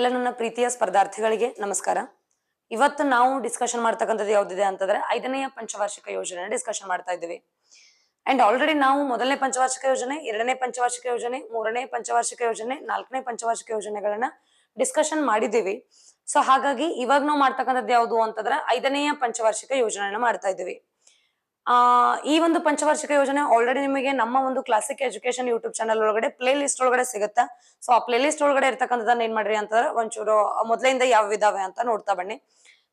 ಎಲ್ಲ ನನ್ನ ಪ್ರೀತಿಯ ಸ್ಪರ್ಧಾರ್ಥಿಗಳಿಗೆ ನಮಸ್ಕಾರ ಇವತ್ತು ನಾವು ಡಿಸ್ಕಷನ್ ಮಾಡ್ತಕ್ಕಂಥದ್ದು ಯಾವ್ದಿದೆ ಅಂತಂದ್ರೆ ಐದನೆಯ ಪಂಚವಾರ್ಷಿಕ ಯೋಜನೆ ಡಿಸ್ಕಷನ್ ಮಾಡ್ತಾ ಇದ್ದೀವಿ ಅಂಡ್ ಆಲ್ರೆಡಿ ನಾವು ಮೊದಲನೇ ಪಂಚವಾರ್ಷಿಕ ಯೋಜನೆ ಎರಡನೇ ಪಂಚವಾರ್ಷಿಕ ಯೋಜನೆ ಮೂರನೇ ಪಂಚವಾರ್ಷಿಕ ಯೋಜನೆ ನಾಲ್ಕನೇ ಪಂಚವಾರ್ಷಿಕ ಯೋಜನೆಗಳನ್ನ ಡಿಸ್ಕಷನ್ ಮಾಡಿದ್ದೀವಿ ಸೊ ಹಾಗಾಗಿ ಇವಾಗ ನಾವು ಮಾಡ್ತಕ್ಕಂಥದ್ದು ಯಾವುದು ಅಂತಂದ್ರೆ ಐದನೆಯ ಪಂಚವಾರ್ಷಿಕ ಯೋಜನೆಯನ್ನ ಮಾಡ್ತಾ ಇದ್ದೀವಿ ಈ ಒಂದು ಪಂಚವಾರ್ಷಿಕ ಯೋಜನೆ ಆಲ್ರೆಡಿ ನಿಮಗೆ ನಮ್ಮ ಒಂದು ಕ್ಲಾಸಿಕ್ ಎಜುಕೇಶನ್ ಯೂಟ್ಯೂಬ್ ಚಾನಲ್ ಒಳಗಡೆ ಪ್ಲೇ ಲಿಸ್ಟ್ ಒಳಗಡೆ ಸಿಗುತ್ತೆ ಸೊ ಆ ಪ್ಲೇ ಲಿಸ್ಟ್ ಒಳಗಡೆ ಇರ್ತಕ್ಕಂಥದ್ದನ್ನ ಏನ್ ಮಾಡ್ರಿ ಅಂತಂದ್ರೆ ಒಂಚೂರು ಮೊದಲಿಂದ ಯಾವ ಇದಾವೆ ಅಂತ ನೋಡ್ತಾ ಬನ್ನಿ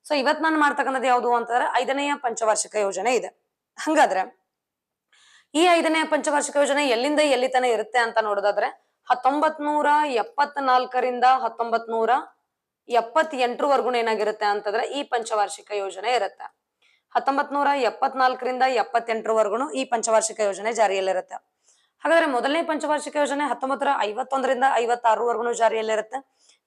ಸೊ ಇವತ್ ನಾನು ಮಾಡ್ತಕ್ಕಂಥದ್ದು ಯಾವುದು ಅಂತಂದ್ರೆ ಐದನೆಯ ಪಂಚವಾರ್ಷಿಕ ಯೋಜನೆ ಇದೆ ಹಂಗಾದ್ರೆ ಈ ಐದನೇ ಪಂಚವಾರ್ಷಿಕ ಯೋಜನೆ ಎಲ್ಲಿಂದ ಎಲ್ಲಿ ತನ ಇರುತ್ತೆ ಅಂತ ನೋಡೋದಾದ್ರೆ ಹತ್ತೊಂಬತ್ ನೂರ ಎಪ್ಪತ್ ನಾಲ್ಕರಿಂದ ಹತ್ತೊಂಬತ್ ನೂರ ಎಪ್ಪತ್ ಏನಾಗಿರುತ್ತೆ ಅಂತಂದ್ರೆ ಈ ಪಂಚವಾರ್ಷಿಕ ಯೋಜನೆ ಇರುತ್ತೆ ಹತ್ತೊಂಬತ್ ನೂರ ಎಪ್ಪತ್ನಾಲ್ಕರಿಂದ ಎಪ್ಪತ್ತೆಂಟರವರೆಗೂ ಈ ಪಂಚವಾರ್ಷಿಕ ಯೋಜನೆ ಜಾರಿಯಲ್ಲಿರುತ್ತೆ ಹಾಗಾದ್ರೆ ಮೊದಲನೇ ಪಂಚವಾರ್ಷಿಕ ಯೋಜನೆ ಹತ್ತೊಂಬತ್ತರ ಐವತ್ತೊಂದರಿಂದ ವರ್ಗು ಜಾರಿಯಲ್ಲಿರುತ್ತೆ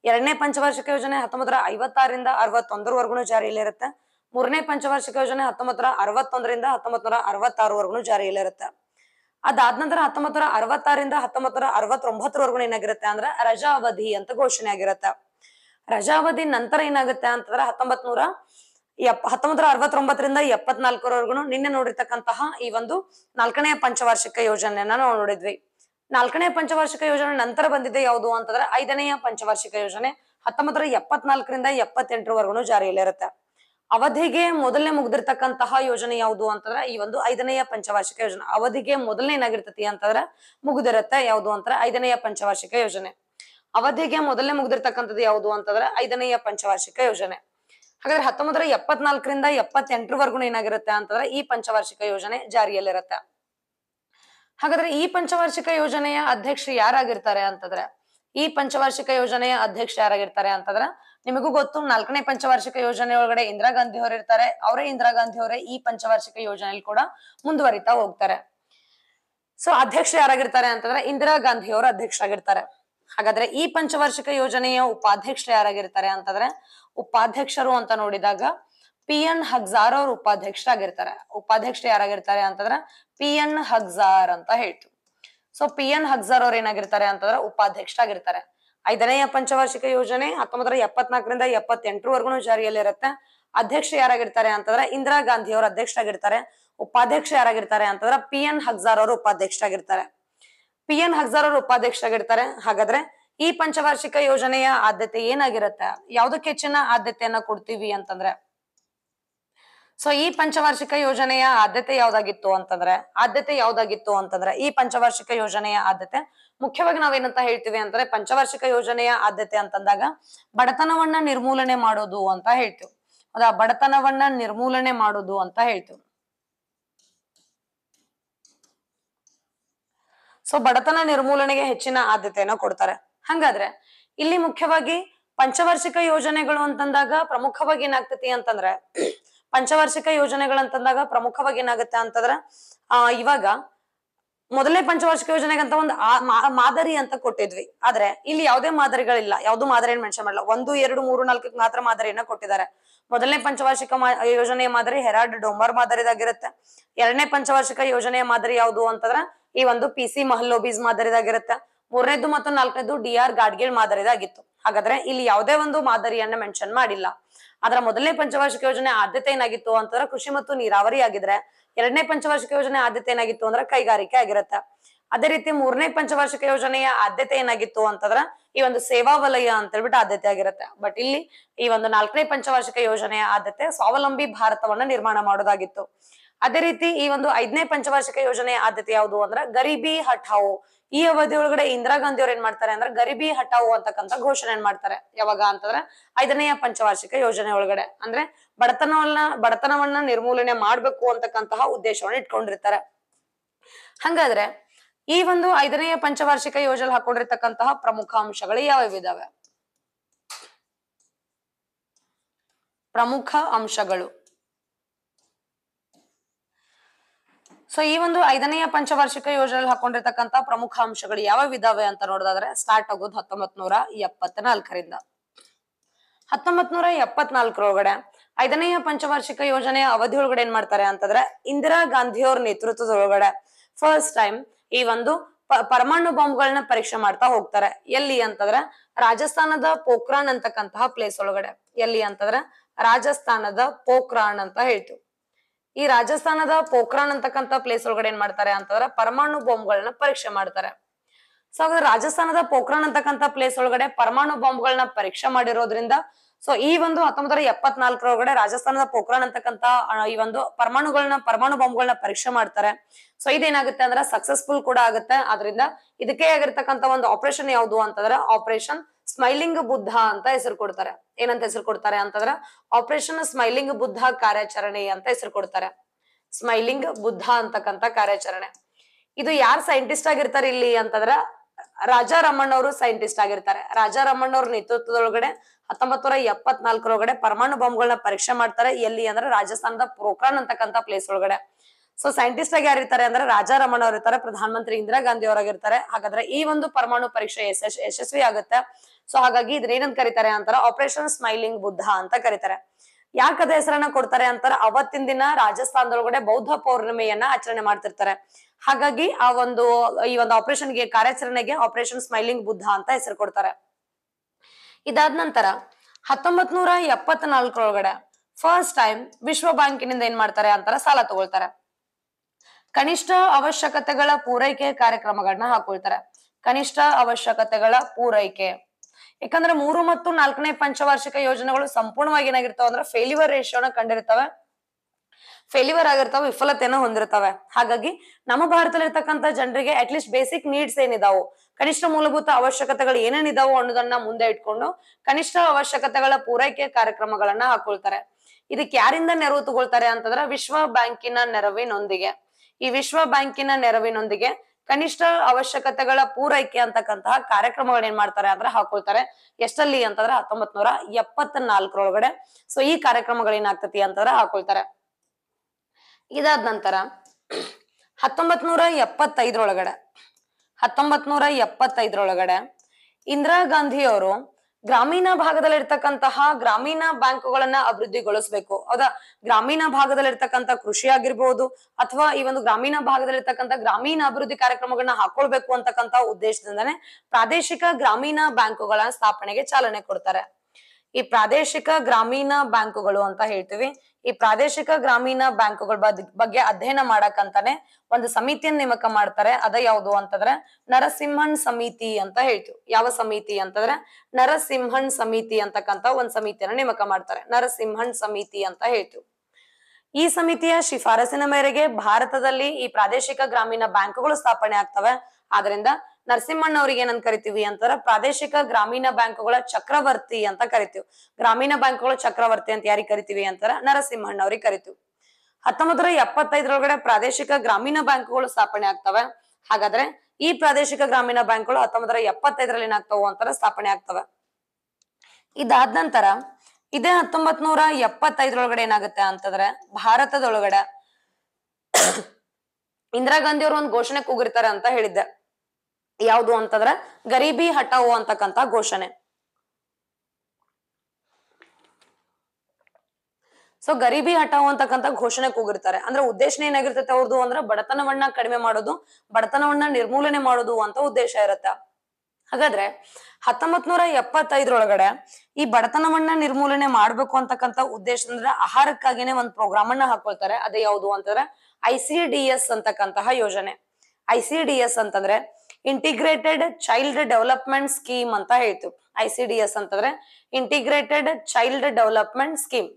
ಎರಡನೇ ಪಂಚವಾರ್ಷಿಕ ಯೋಜನೆ ಹತ್ತೊಂಬತ್ತರ ಐವತ್ತಾರರಿಂದ ಅರವತ್ತೊಂದರವರೆಗೂ ಜಾರಿಯಲ್ಲಿರುತ್ತೆ ಮೂರನೇ ಪಂಚವಾರ್ಷಿಕ ಯೋಜನೆ ಹತ್ತೊಂಬತ್ತರ ಅರವತ್ತೊಂದರಿಂದ ನೂರ ಅರವತ್ತಾರುವರೆಗೂ ಜಾರಿಯಲ್ಲಿರುತ್ತೆ ಅದಾದ ನಂತರ ಹತ್ತೊಂಬತ್ತರ ಅರವತ್ತಾರರಿಂದ ಹತ್ತೊಂಬತ್ತರ ಅರವತ್ತೊಂಬತ್ತರವರೆಗೂ ಏನಾಗಿರುತ್ತೆ ಅಂದ್ರೆ ರಜಾ ಅವಧಿ ಅಂತ ಘೋಷಣೆ ಆಗಿರುತ್ತೆ ರಜಾ ಅವಧಿ ನಂತರ ಏನಾಗುತ್ತೆ ಅಂತಂದ್ರೆ ಹತ್ತೊಂಬತ್ ನೂರ ಹತ್ತೊಂಬತ್ತರ ಅರವತ್ತೊಂಬತ್ತರಿಂದ ಎಪ್ಪತ್ನಾಲ್ಕರವರೆಗೂ ನಿನ್ನೆ ನೋಡಿರ್ತಕ್ಕಂತಹ ಈ ಒಂದು ನಾಲ್ಕನೇ ಪಂಚವಾರ್ಷಿಕ ಯೋಜನೆಯನ್ನ ನಾವು ನೋಡಿದ್ವಿ ನಾಲ್ಕನೇ ಪಂಚವಾರ್ಷಿಕ ಯೋಜನೆ ನಂತರ ಬಂದಿದೆ ಯಾವುದು ಅಂತಂದ್ರೆ ಐದನೆಯ ಪಂಚವಾರ್ಷಿಕ ಯೋಜನೆ ಹತ್ತೊಂಬತ್ತರ ಎಪ್ಪತ್ನಾಲ್ಕರಿಂದ ಎಪ್ಪತ್ತೆಂಟರವರೆಗೂ ಜಾರಿಯಲ್ಲಿರುತ್ತೆ ಅವಧಿಗೆ ಮೊದಲನೇ ಮುಗ್ದಿರ್ತಕ್ಕಂತಹ ಯೋಜನೆ ಯಾವುದು ಅಂತಂದ್ರೆ ಈ ಒಂದು ಐದನೆಯ ಪಂಚವಾರ್ಷಿಕ ಯೋಜನೆ ಅವಧಿಗೆ ಮೊದಲನೇ ಏನಾಗಿರ್ತತಿ ಅಂತಂದ್ರೆ ಮುಗ್ದಿರತ್ತೆ ಯಾವುದು ಅಂತಂದ್ರೆ ಐದನೆಯ ಪಂಚವಾರ್ಷಿಕ ಯೋಜನೆ ಅವಧಿಗೆ ಮೊದಲನೇ ಮುಗ್ದಿರ್ತಕ್ಕಂಥದ್ದು ಯಾವುದು ಅಂತಂದ್ರೆ ಐದನೆಯ ಪಂಚವಾರ್ಷಿಕ ಯೋಜನೆ ಹಾಗಾದ್ರೆ ಹತ್ತೊಂಬತ್ತರ ಎಪ್ಪತ್ನಾಲ್ಕರಿಂದ ಎಪ್ಪತ್ತೆಂಟರವರೆಗೂ ಏನಾಗಿರುತ್ತೆ ಅಂತಂದ್ರೆ ಈ ಪಂಚವಾರ್ಷಿಕ ಯೋಜನೆ ಜಾರಿಯಲ್ಲಿರುತ್ತೆ ಹಾಗಾದ್ರೆ ಈ ಪಂಚವಾರ್ಷಿಕ ಯೋಜನೆಯ ಅಧ್ಯಕ್ಷ ಯಾರಾಗಿರ್ತಾರೆ ಅಂತಂದ್ರೆ ಈ ಪಂಚವಾರ್ಷಿಕ ಯೋಜನೆಯ ಅಧ್ಯಕ್ಷ ಯಾರಾಗಿರ್ತಾರೆ ಅಂತಂದ್ರೆ ನಿಮಗೂ ಗೊತ್ತು ನಾಲ್ಕನೇ ಪಂಚವಾರ್ಷಿಕ ಯೋಜನೆ ಒಳಗಡೆ ಇಂದಿರಾ ಗಾಂಧಿ ಇರ್ತಾರೆ ಅವರೇ ಇಂದಿರಾ ಗಾಂಧಿ ಅವರೇ ಈ ಪಂಚವಾರ್ಷಿಕ ಯೋಜನೆಯಲ್ಲಿ ಕೂಡ ಮುಂದುವರಿತಾ ಹೋಗ್ತಾರೆ ಸೊ ಅಧ್ಯಕ್ಷ ಯಾರಾಗಿರ್ತಾರೆ ಅಂತಂದ್ರೆ ಇಂದಿರಾ ಗಾಂಧಿ ಅವರು ಅಧ್ಯಕ್ಷರಾಗಿರ್ತಾರೆ ಹಾಗಾದ್ರೆ ಈ ಪಂಚವಾರ್ಷಿಕ ಯೋಜನೆಯ ಉಪಾಧ್ಯಕ್ಷ ಯಾರಾಗಿರ್ತಾರೆ ಅಂತಂದ್ರೆ ಉಪಾಧ್ಯಕ್ಷರು ಅಂತ ನೋಡಿದಾಗ ಪಿ ಎನ್ ಹಗ್ಜಾರ್ ಉಪಾಧ್ಯಕ್ಷ ಆಗಿರ್ತಾರೆ ಉಪಾಧ್ಯಕ್ಷ ಯಾರಾಗಿರ್ತಾರೆ ಅಂತಂದ್ರ ಪಿ ಎನ್ ಹಗ್ಜಾರ್ ಅಂತ ಹೇಳ್ತು ಸೊ ಪಿ ಎನ್ ಹಗ್ಜಾರ್ ಅವ್ರು ಏನಾಗಿರ್ತಾರೆ ಅಂತಂದ್ರ ಆಗಿರ್ತಾರೆ ಐದನೆಯ ಪಂಚವಾರ್ಷಿಕ ಯೋಜನೆ ಹತ್ತೊಂಬತ್ತರ ಎಪ್ಪತ್ನಾಕರಿಂದ ಎಪ್ಪತ್ತೆಂಟರವರೆಗೂ ಜಾರಿಯಲ್ಲಿರುತ್ತೆ ಅಧ್ಯಕ್ಷ ಯಾರಾಗಿರ್ತಾರೆ ಅಂತಂದ್ರೆ ಇಂದಿರಾ ಗಾಂಧಿ ಅವರು ಅಧ್ಯಕ್ಷರಾಗಿರ್ತಾರೆ ಉಪಾಧ್ಯಕ್ಷ ಯಾರಾಗಿರ್ತಾರೆ ಅಂತಂದ್ರೆ ಪಿ ಎನ್ ಹಗ್ಜಾರ್ ಅವರು ಉಪಾಧ್ಯಕ್ಷರಾಗಿರ್ತಾರೆ ಪಿ ಎನ್ ಹಗ್ಜಾರ್ ಅವರು ಆಗಿರ್ತಾರೆ ಹಾಗಾದ್ರೆ ಈ ಪಂಚವಾರ್ಷಿಕ ಯೋಜನೆಯ ಆದ್ಯತೆ ಏನಾಗಿರತ್ತ ಯಾವ್ದಕ್ಕೆ ಹೆಚ್ಚಿನ ಆದ್ಯತೆಯನ್ನ ಕೊಡ್ತೀವಿ ಅಂತಂದ್ರೆ ಸೊ ಈ ಪಂಚವಾರ್ಷಿಕ ಯೋಜನೆಯ ಆದ್ಯತೆ ಯಾವ್ದಾಗಿತ್ತು ಅಂತಂದ್ರೆ ಆದ್ಯತೆ ಯಾವ್ದಾಗಿತ್ತು ಅಂತಂದ್ರೆ ಈ ಪಂಚವಾರ್ಷಿಕ ಯೋಜನೆಯ ಆದ್ಯತೆ ಮುಖ್ಯವಾಗಿ ನಾವೇನಂತ ಹೇಳ್ತೀವಿ ಅಂದ್ರೆ ಪಂಚವಾರ್ಷಿಕ ಯೋಜನೆಯ ಆದ್ಯತೆ ಅಂತಂದಾಗ ಬಡತನವನ್ನ ನಿರ್ಮೂಲನೆ ಮಾಡೋದು ಅಂತ ಹೇಳ್ತೀವಿ ಅದ ಬಡತನವನ್ನ ನಿರ್ಮೂಲನೆ ಮಾಡೋದು ಅಂತ ಹೇಳ್ತೀವಿ ಸೊ ಬಡತನ ನಿರ್ಮೂಲನೆಗೆ ಹೆಚ್ಚಿನ ಆದ್ಯತೆಯನ್ನ ಕೊಡ್ತಾರೆ ಹಂಗಾದ್ರೆ ಇಲ್ಲಿ ಮುಖ್ಯವಾಗಿ ಪಂಚವಾರ್ಷಿಕ ಯೋಜನೆಗಳು ಅಂತಂದಾಗ ಪ್ರಮುಖವಾಗಿ ಏನಾಗ್ತತಿ ಅಂತಂದ್ರೆ ಪಂಚವಾರ್ಷಿಕ ಯೋಜನೆಗಳಂತಂದಾಗ ಪ್ರಮುಖವಾಗಿ ಏನಾಗುತ್ತೆ ಅಂತಂದ್ರ ಆ ಇವಾಗ ಮೊದಲೇ ಪಂಚವಾರ್ಷಿಕ ಯೋಜನೆಗಂತ ಒಂದು ಮಾದರಿ ಅಂತ ಕೊಟ್ಟಿದ್ವಿ ಆದ್ರೆ ಇಲ್ಲಿ ಯಾವುದೇ ಮಾದರಿಗಳಿಲ್ಲ ಯಾವ್ದು ಮಾದರಿಯನ್ನು ಮೆನ್ಷನ್ ಮಾಡಲ್ಲ ಒಂದು ಎರಡು ಮೂರು ನಾಲ್ಕಕ್ಕೆ ಮಾತ್ರ ಮಾದರಿಯನ್ನ ಕೊಟ್ಟಿದ್ದಾರೆ ಮೊದಲನೇ ಪಂಚವಾರ್ಷಿಕ ಯೋಜನೆಯ ಮಾದರಿ ಹೆರಾಡ್ ಡೋಮರ್ ಮಾದರಿದಾಗಿರುತ್ತೆ ಎರಡನೇ ಪಂಚವಾರ್ಷಿಕ ಯೋಜನೆಯ ಮಾದರಿ ಯಾವುದು ಅಂತಂದ್ರ ಈ ಒಂದು ಪಿ ಸಿ ಮಹಲ್ಲೋಬೀಸ್ ಮಾದರಿದಾಗಿರುತ್ತೆ ಮೂರನೇದು ಮತ್ತು ನಾಲ್ಕನೇದು ಡಿ ಆರ್ ಗಾಡ್ಗೇಳ್ ಮಾದರಿದಾಗಿತ್ತು ಹಾಗಾದ್ರೆ ಇಲ್ಲಿ ಯಾವುದೇ ಒಂದು ಮಾದರಿಯನ್ನ ಮೆನ್ಷನ್ ಮಾಡಿಲ್ಲ ಅದರ ಮೊದಲನೇ ಪಂಚವಾರ್ಷಿಕ ಯೋಜನೆ ಆದ್ಯತೆ ಏನಾಗಿತ್ತು ಅಂತಂದ್ರೆ ಕೃಷಿ ಮತ್ತು ನೀರಾವರಿ ಆಗಿದ್ರೆ ಎರಡನೇ ಪಂಚವಾರ್ಷಿಕ ಯೋಜನೆ ಆದ್ಯತೆ ಏನಾಗಿತ್ತು ಅಂದ್ರೆ ಕೈಗಾರಿಕೆ ಆಗಿರುತ್ತೆ ಅದೇ ರೀತಿ ಮೂರನೇ ಪಂಚವಾರ್ಷಿಕ ಯೋಜನೆಯ ಆದ್ಯತೆ ಏನಾಗಿತ್ತು ಅಂತಂದ್ರೆ ಈ ಒಂದು ಸೇವಾ ವಲಯ ಅಂತ ಹೇಳ್ಬಿಟ್ಟು ಆದ್ಯತೆ ಆಗಿರುತ್ತೆ ಬಟ್ ಇಲ್ಲಿ ಈ ಒಂದು ನಾಲ್ಕನೇ ಪಂಚವಾರ್ಷಿಕ ಯೋಜನೆಯ ಆದ್ಯತೆ ಸ್ವಾವಲಂಬಿ ಭಾರತವನ್ನ ನಿರ್ಮಾಣ ಮಾಡೋದಾಗಿತ್ತು ಅದೇ ರೀತಿ ಈ ಒಂದು ಐದನೇ ಪಂಚವಾರ್ಷಿಕ ಯೋಜನೆ ಆದ್ಯತೆ ಯಾವುದು ಅಂದ್ರೆ ಗರೀಬಿ ಹಠಾವು ಈ ಅವಧಿಯೊಳಗಡೆ ಇಂದಿರಾ ಗಾಂಧಿ ಅವ್ರು ಏನ್ ಮಾಡ್ತಾರೆ ಅಂದ್ರೆ ಗರಿಬಿ ಹಠಾವು ಅಂತಕ್ಕಂಥ ಘೋಷಣೆ ಮಾಡ್ತಾರೆ ಯಾವಾಗ ಅಂತಂದ್ರೆ ಐದನೆಯ ಪಂಚವಾರ್ಷಿಕ ಯೋಜನೆ ಒಳಗಡೆ ಅಂದ್ರೆ ಬಡತನವನ್ನ ಬಡತನವನ್ನ ನಿರ್ಮೂಲನೆ ಮಾಡ್ಬೇಕು ಅಂತಕ್ಕಂತಹ ಉದ್ದೇಶವನ್ನು ಇಟ್ಕೊಂಡಿರ್ತಾರೆ ಹಂಗಾದ್ರೆ ಈ ಒಂದು ಐದನೆಯ ಪಂಚವಾರ್ಷಿಕ ಯೋಜನೆ ಹಾಕೊಂಡಿರ್ತಕ್ಕಂತಹ ಪ್ರಮುಖ ಅಂಶಗಳು ಯಾವ್ಯಾವಿದಾವೆ ಪ್ರಮುಖ ಅಂಶಗಳು ಸೊ ಈ ಒಂದು ಐದನೆಯ ಪಂಚವಾರ್ಷಿಕ ಯೋಜನೆಯಲ್ಲಿ ಹಾಕೊಂಡಿರ್ತಕ್ಕಂತ ಪ್ರಮುಖ ಅಂಶಗಳು ಯಾವ ಇದಾವೆ ಅಂತ ನೋಡೋದಾದ್ರೆ ಸ್ಟಾರ್ಟ್ ಆಗೋದು ಹತ್ತೊಂಬತ್ ನೂರ ಎಪ್ಪತ್ನಾಲ್ಕರಿಂದ ಹತ್ತೊಂಬತ್ ನೂರ ಎಪ್ಪತ್ನಾಲ್ಕರೊಳಗಡೆ ಐದನೆಯ ಪಂಚವಾರ್ಷಿಕ ಯೋಜನೆಯ ಅವಧಿಯೊಳಗಡೆ ಏನ್ ಮಾಡ್ತಾರೆ ಅಂತಂದ್ರೆ ಇಂದಿರಾ ಗಾಂಧಿಯವ್ರ ನೇತೃತ್ವದೊಳಗಡೆ ಫಸ್ಟ್ ಟೈಮ್ ಈ ಒಂದು ಪರಮಾಣು ಬಾಂಬ್ಗಳನ್ನ ಪರೀಕ್ಷೆ ಮಾಡ್ತಾ ಹೋಗ್ತಾರೆ ಎಲ್ಲಿ ಅಂತಂದ್ರೆ ರಾಜಸ್ಥಾನದ ಪೋಖ್ರಾನ್ ಅಂತಕ್ಕಂತಹ ಪ್ಲೇಸ್ ಒಳಗಡೆ ಎಲ್ಲಿ ಅಂತಂದ್ರೆ ರಾಜಸ್ಥಾನದ ಪೋಖ್ರಾನ್ ಅಂತ ಹೇಳ್ತೀವಿ ಈ ರಾಜಸ್ಥಾನದ ಪೋಖ್ರಾನ್ ಅಂತಕ್ಕಂಥ ಪ್ಲೇಸ್ ಒಳಗಡೆ ಏನ್ ಮಾಡ್ತಾರೆ ಅಂತಂದ್ರೆ ಪರಮಾಣು ಬಾಂಬ್ಗಳನ್ನ ಪರೀಕ್ಷೆ ಮಾಡ್ತಾರೆ ಸೊ ರಾಜಸ್ಥಾನದ ಪೋಖ್ರಾನ್ ಅಂತಕ್ಕಂಥ ಪ್ಲೇಸ್ ಒಳಗಡೆ ಪರಮಾಣು ಬಾಂಬ್ಗಳನ್ನ ಪರೀಕ್ಷೆ ಮಾಡಿರೋದ್ರಿಂದ ಸೊ ಈ ಒಂದು ಹತ್ತೊಂಬತ್ತರ ಎಪ್ಪತ್ನಾಲ್ಕರ ಒಳಗಡೆ ರಾಜಸ್ಥಾನದ ಪೋಖ್ರಾನ್ ಅಂತಕ್ಕಂತ ಈ ಒಂದು ಪರಮಾಣುಗಳನ್ನ ಪರಮಾಣು ಬಾಂಬ್ಗಳನ್ನ ಪರೀಕ್ಷೆ ಮಾಡ್ತಾರೆ ಸೊ ಇದೇನಾಗುತ್ತೆ ಅಂದ್ರೆ ಸಕ್ಸಸ್ಫುಲ್ ಕೂಡ ಆಗುತ್ತೆ ಅದರಿಂದ ಇದಕ್ಕೆ ಆಗಿರ್ತಕ್ಕಂಥ ಒಂದು ಆಪರೇಷನ್ ಯಾವುದು ಅಂತಂದ್ರೆ ಆಪರೇಷನ್ ಸ್ಮೈಲಿಂಗ್ ಬುದ್ಧ ಅಂತ ಹೆಸರು ಕೊಡ್ತಾರೆ ಏನಂತ ಹೆಸರು ಕೊಡ್ತಾರೆ ಅಂತಂದ್ರೆ ಆಪರೇಷನ್ ಸ್ಮೈಲಿಂಗ್ ಬುದ್ಧ ಕಾರ್ಯಾಚರಣೆ ಅಂತ ಹೆಸರು ಕೊಡ್ತಾರೆ ಸ್ಮೈಲಿಂಗ್ ಬುದ್ಧ ಅಂತಕ್ಕಂಥ ಕಾರ್ಯಾಚರಣೆ ಇದು ಯಾರ್ ಸೈಂಟಿಸ್ಟ್ ಆಗಿರ್ತಾರೆ ಇಲ್ಲಿ ಅಂತಂದ್ರ ರಾಜಾ ರಾಮಣ್ಣ ಅವರು ಸೈಂಟಿಸ್ಟ್ ಆಗಿರ್ತಾರೆ ರಾಜಾ ರಾಮಣ್ಣ ಅವ್ರ ನೇತೃತ್ವದೊಳಗಡೆ ಹತ್ತೊಂಬತ್ ನೂರ ಎಪ್ಪತ್ನಾಲ್ಕರೊಳಗಡೆ ಪರಮಾಣು ಬಾಂಬ್ಗಳನ್ನ ಪರೀಕ್ಷೆ ಮಾಡ್ತಾರೆ ಎಲ್ಲಿ ಅಂದ್ರೆ ರಾಜಸ್ಥಾನದ ಪ್ರೋಕ್ರಾನ್ ಅಂತಕ್ಕಂಥ ಪ್ಲೇಸ್ ಒಳಗಡೆ ಸೊ ಸೈಂಟಿಸ್ಟ್ ಆಗಿ ಯಾರಿರ್ತಾರೆ ಅಂದ್ರೆ ರಾಜಾ ರಾಮಣ್ಣ ಅವ್ರು ಇರ್ತಾರೆ ಪ್ರಧಾನಮಂತ್ರಿ ಇಂದಿರಾ ಗಾಂಧಿ ಅವರಾಗಿರ್ತಾರೆ ಹಾಗಾದ್ರೆ ಈ ಒಂದು ಪರಮಾಣು ಪರೀಕ್ಷೆ ಯಶಸ್ ಯಶಸ್ವಿ ಆಗುತ್ತೆ ಸೊ ಹಾಗಾಗಿ ಇದ್ರೇನಂತ ಕರೀತಾರೆ ಅಂತಾರೆ ಆಪರೇಷನ್ ಸ್ಮೈಲಿಂಗ್ ಬುದ್ಧ ಅಂತ ಕರೀತಾರೆ ಯಾಕದ ಹೆಸರನ್ನ ಕೊಡ್ತಾರೆ ಅಂತಾರೆ ಅವತ್ತಿನ ದಿನ ರಾಜಸ್ಥಾನದೊಳಗಡೆ ಬೌದ್ಧ ಪೌರ್ಣಿಮೆಯನ್ನ ಆಚರಣೆ ಮಾಡ್ತಿರ್ತಾರೆ ಹಾಗಾಗಿ ಆ ಒಂದು ಈ ಒಂದು ಆಪರೇಷನ್ಗೆ ಕಾರ್ಯಾಚರಣೆಗೆ ಆಪರೇಷನ್ ಸ್ಮೈಲಿಂಗ್ ಬುದ್ಧ ಅಂತ ಹೆಸರು ಕೊಡ್ತಾರೆ ಇದಾದ ನಂತರ ಹತ್ತೊಂಬತ್ ನೂರ ಎಪ್ಪತ್ನಾಲ್ಕರೊಳಗಡೆ ಫಸ್ಟ್ ಟೈಮ್ ವಿಶ್ವ ಬ್ಯಾಂಕಿನಿಂದ ಏನ್ ಮಾಡ್ತಾರೆ ಅಂತಾರ ಸಾಲ ತಗೊಳ್ತಾರೆ ಕನಿಷ್ಠ ಅವಶ್ಯಕತೆಗಳ ಪೂರೈಕೆ ಕಾರ್ಯಕ್ರಮಗಳನ್ನ ಹಾಕೊಳ್ತಾರೆ ಕನಿಷ್ಠ ಅವಶ್ಯಕತೆಗಳ ಪೂರೈಕೆ ಯಾಕಂದ್ರೆ ಮೂರು ಮತ್ತು ನಾಲ್ಕನೇ ಪಂಚವಾರ್ಷಿಕ ಯೋಜನೆಗಳು ಸಂಪೂರ್ಣವಾಗಿ ಏನಾಗಿರ್ತಾವ ಅಂದ್ರೆ ಫೇಲ್ಯೂರ್ ರೇಷಿಯೋನ ಕಂಡಿರ್ತವೆ ಫೇಲ್ಯೂರ್ ಆಗಿರ್ತಾವ ವಿಫಲತೆನ ಹೊಂದಿರ್ತಾವೆ ಹಾಗಾಗಿ ನಮ್ಮ ಭಾರತದಲ್ಲಿ ಇರ್ತಕ್ಕಂಥ ಜನರಿಗೆ ಅಟ್ಲೀಸ್ಟ್ ಬೇಸಿಕ್ ನೀಡ್ಸ್ ಏನಿದಾವು ಕನಿಷ್ಠ ಮೂಲಭೂತ ಅವಶ್ಯಕತೆಗಳು ಏನೇನಿದಾವೋ ಅನ್ನೋದನ್ನ ಮುಂದೆ ಇಟ್ಕೊಂಡು ಕನಿಷ್ಠ ಅವಶ್ಯಕತೆಗಳ ಪೂರೈಕೆ ಕಾರ್ಯಕ್ರಮಗಳನ್ನ ಹಾಕೊಳ್ತಾರೆ ಇದಕ್ಕೆ ಯಾರಿಂದ ನೆರವು ತಗೊಳ್ತಾರೆ ಅಂತಂದ್ರೆ ವಿಶ್ವ ಬ್ಯಾಂಕಿನ ನೆರವಿನೊಂದಿಗೆ ಈ ವಿಶ್ವ ಬ್ಯಾಂಕಿನ ನೆರವಿನೊಂದಿಗೆ ಕನಿಷ್ಠ ಅವಶ್ಯಕತೆಗಳ ಪೂರೈಕೆ ಅಂತಕ್ಕಂತಹ ಕಾರ್ಯಕ್ರಮಗಳು ಏನ್ ಮಾಡ್ತಾರೆ ಅಂದ್ರೆ ಹಾಕೊಳ್ತಾರೆ ಎಷ್ಟಲ್ಲಿ ಅಂತಂದ್ರೆ ಹತ್ತೊಂಬತ್ ನೂರ ನಾಲ್ಕರೊಳಗಡೆ ಸೊ ಈ ಕಾರ್ಯಕ್ರಮಗಳೇನಾಗ್ತತಿ ಅಂತಂದ್ರೆ ಹಾಕೊಳ್ತಾರೆ ಇದಾದ ನಂತರ ಹತ್ತೊಂಬತ್ ನೂರ ಎಪ್ಪತ್ತೈದರೊಳಗಡೆ ಹತ್ತೊಂಬತ್ ನೂರ ಎಪ್ಪತ್ತೈದರೊಳಗಡೆ ಇಂದಿರಾ ಗಾಂಧಿ ಅವರು ಗ್ರಾಮೀಣ ಭಾಗದಲ್ಲಿರ್ತಕ್ಕಂತಹ ಗ್ರಾಮೀಣ ಬ್ಯಾಂಕುಗಳನ್ನ ಅಭಿವೃದ್ಧಿಗೊಳಿಸಬೇಕು ಹೌದಾ ಗ್ರಾಮೀಣ ಭಾಗದಲ್ಲಿ ಕೃಷಿ ಆಗಿರ್ಬೋದು ಅಥವಾ ಈ ಒಂದು ಗ್ರಾಮೀಣ ಭಾಗದಲ್ಲಿರ್ತಕ್ಕಂತ ಗ್ರಾಮೀಣ ಅಭಿವೃದ್ಧಿ ಕಾರ್ಯಕ್ರಮಗಳನ್ನ ಹಾಕೊಳ್ಬೇಕು ಅಂತಕ್ಕಂಥ ಉದ್ದೇಶದಿಂದಾನೆ ಪ್ರಾದೇಶಿಕ ಗ್ರಾಮೀಣ ಬ್ಯಾಂಕುಗಳ ಸ್ಥಾಪನೆಗೆ ಚಾಲನೆ ಕೊಡ್ತಾರೆ ಈ ಪ್ರಾದೇಶಿಕ ಗ್ರಾಮೀಣ ಬ್ಯಾಂಕುಗಳು ಅಂತ ಹೇಳ್ತೀವಿ ಈ ಪ್ರಾದೇಶಿಕ ಗ್ರಾಮೀಣ ಬ್ಯಾಂಕುಗಳ ಬಗ್ಗೆ ಅಧ್ಯಯನ ಮಾಡಕ್ಕಂತಾನೆ ಒಂದು ಸಮಿತಿಯನ್ನು ನೇಮಕ ಮಾಡ್ತಾರೆ ಅದ ಯಾವುದು ಅಂತಂದ್ರೆ ನರಸಿಂಹನ್ ಸಮಿತಿ ಅಂತ ಹೇಳ್ತೀವಿ ಯಾವ ಸಮಿತಿ ಅಂತಂದ್ರೆ ನರಸಿಂಹನ್ ಸಮಿತಿ ಅಂತಕ್ಕಂತ ಒಂದ್ ಸಮಿತಿಯನ್ನು ನೇಮಕ ಮಾಡ್ತಾರೆ ನರಸಿಂಹನ್ ಸಮಿತಿ ಅಂತ ಹೇಳ್ತೀವಿ ಈ ಸಮಿತಿಯ ಶಿಫಾರಸಿನ ಮೇರೆಗೆ ಭಾರತದಲ್ಲಿ ಈ ಪ್ರಾದೇಶಿಕ ಗ್ರಾಮೀಣ ಬ್ಯಾಂಕುಗಳು ಸ್ಥಾಪನೆ ಆಗ್ತವೆ ಆದ್ರಿಂದ ನರಸಿಂಹಣ್ಣ ಅವ್ರಿಗೆ ಏನಂತ ಕರಿತೀವಿ ಅಂತಾರ ಪ್ರಾದೇಶಿಕ ಗ್ರಾಮೀಣ ಬ್ಯಾಂಕುಗಳ ಚಕ್ರವರ್ತಿ ಅಂತ ಕರಿತೀವಿ ಗ್ರಾಮೀಣ ಬ್ಯಾಂಕುಗಳ ಚಕ್ರವರ್ತಿ ಅಂತ ಯಾರಿಗೆ ಕರಿತೀವಿ ಅಂತಾರ ನರಸಿಂಹಣ್ಣ ಅವ್ರಿಗೆ ಕರಿತೀವಿ ಹತ್ತೊಂಬತ್ತರ ಎಪ್ಪತ್ತೈದರೊಳಗಡೆ ಪ್ರಾದೇಶಿಕ ಗ್ರಾಮೀಣ ಬ್ಯಾಂಕುಗಳು ಸ್ಥಾಪನೆ ಆಗ್ತವೆ ಹಾಗಾದ್ರೆ ಈ ಪ್ರಾದೇಶಿಕ ಗ್ರಾಮೀಣ ಬ್ಯಾಂಕ್ಗಳು ಹತ್ತೊಂಬತ್ತರ ಎಪ್ಪತ್ತೈದರಲ್ಲಿ ಏನಾಗ್ತಾವ ಅಂತಾರ ಸ್ಥಾಪನೆ ಆಗ್ತವೆ ಇದಾದ ನಂತರ ಇದೇ ಹತ್ತೊಂಬತ್ ನೂರ ಎಪ್ಪತ್ತೈದರೊಳಗಡೆ ಏನಾಗುತ್ತೆ ಅಂತಂದ್ರೆ ಭಾರತದೊಳಗಡೆ ಇಂದಿರಾ ಗಾಂಧಿ ಅವರು ಒಂದು ಘೋಷಣೆ ಕೂಗಿರ್ತಾರೆ ಅಂತ ಹೇಳಿದ್ದೆ ಯಾವುದು ಅಂತಂದ್ರ ಗರೀಬಿ ಹಟಾವು ಅಂತಕ್ಕಂತ ಘೋಷಣೆ ಸೊ ಗರೀಬಿ ಹಟಾವು ಅಂತಕ್ಕಂತ ಘೋಷಣೆ ಕೂಗಿರ್ತಾರೆ ಅಂದ್ರೆ ಉದ್ದೇಶ ಏನಾಗಿರ್ತೈತೆ ಅವ್ರದ್ದು ಅಂದ್ರ ಬಡತನವನ್ನ ಕಡಿಮೆ ಮಾಡೋದು ಬಡತನವನ್ನ ನಿರ್ಮೂಲನೆ ಮಾಡೋದು ಅಂತ ಉದ್ದೇಶ ಇರತ್ತ ಹಾಗಾದ್ರೆ ಹತ್ತೊಂಬತ್ ನೂರ ಎಪ್ಪತ್ತೈದರೊಳಗಡೆ ಈ ಬಡತನವನ್ನ ನಿರ್ಮೂಲನೆ ಮಾಡ್ಬೇಕು ಅಂತಕ್ಕಂತ ಉದ್ದೇಶ ಅಂದ್ರೆ ಆಹಾರಕ್ಕಾಗಿನೇ ಒಂದ್ ಪ್ರೋಗ್ರಾಮ್ ಅನ್ನ ಹಾಕೊಳ್ತಾರೆ ಅದೇ ಯಾವುದು ಅಂತಂದ್ರೆ ಐ ಸಿ ಡಿ ಎಸ್ ಅಂತಕ್ಕಂತಹ ಯೋಜನೆ ಐ ಸಿ ಡಿ ಎಸ್ ಅಂತಂದ್ರೆ ಇಂಟಿಗ್ರೇಟೆಡ್ ಚೈಲ್ಡ್ ಡೆವಲಪ್ಮೆಂಟ್ ಸ್ಕೀಮ್ ಅಂತ ಹೇಳ್ತು ಐ ಸಿ ಡಿ ಎಸ್ ಅಂತಂದ್ರೆ integrated child development scheme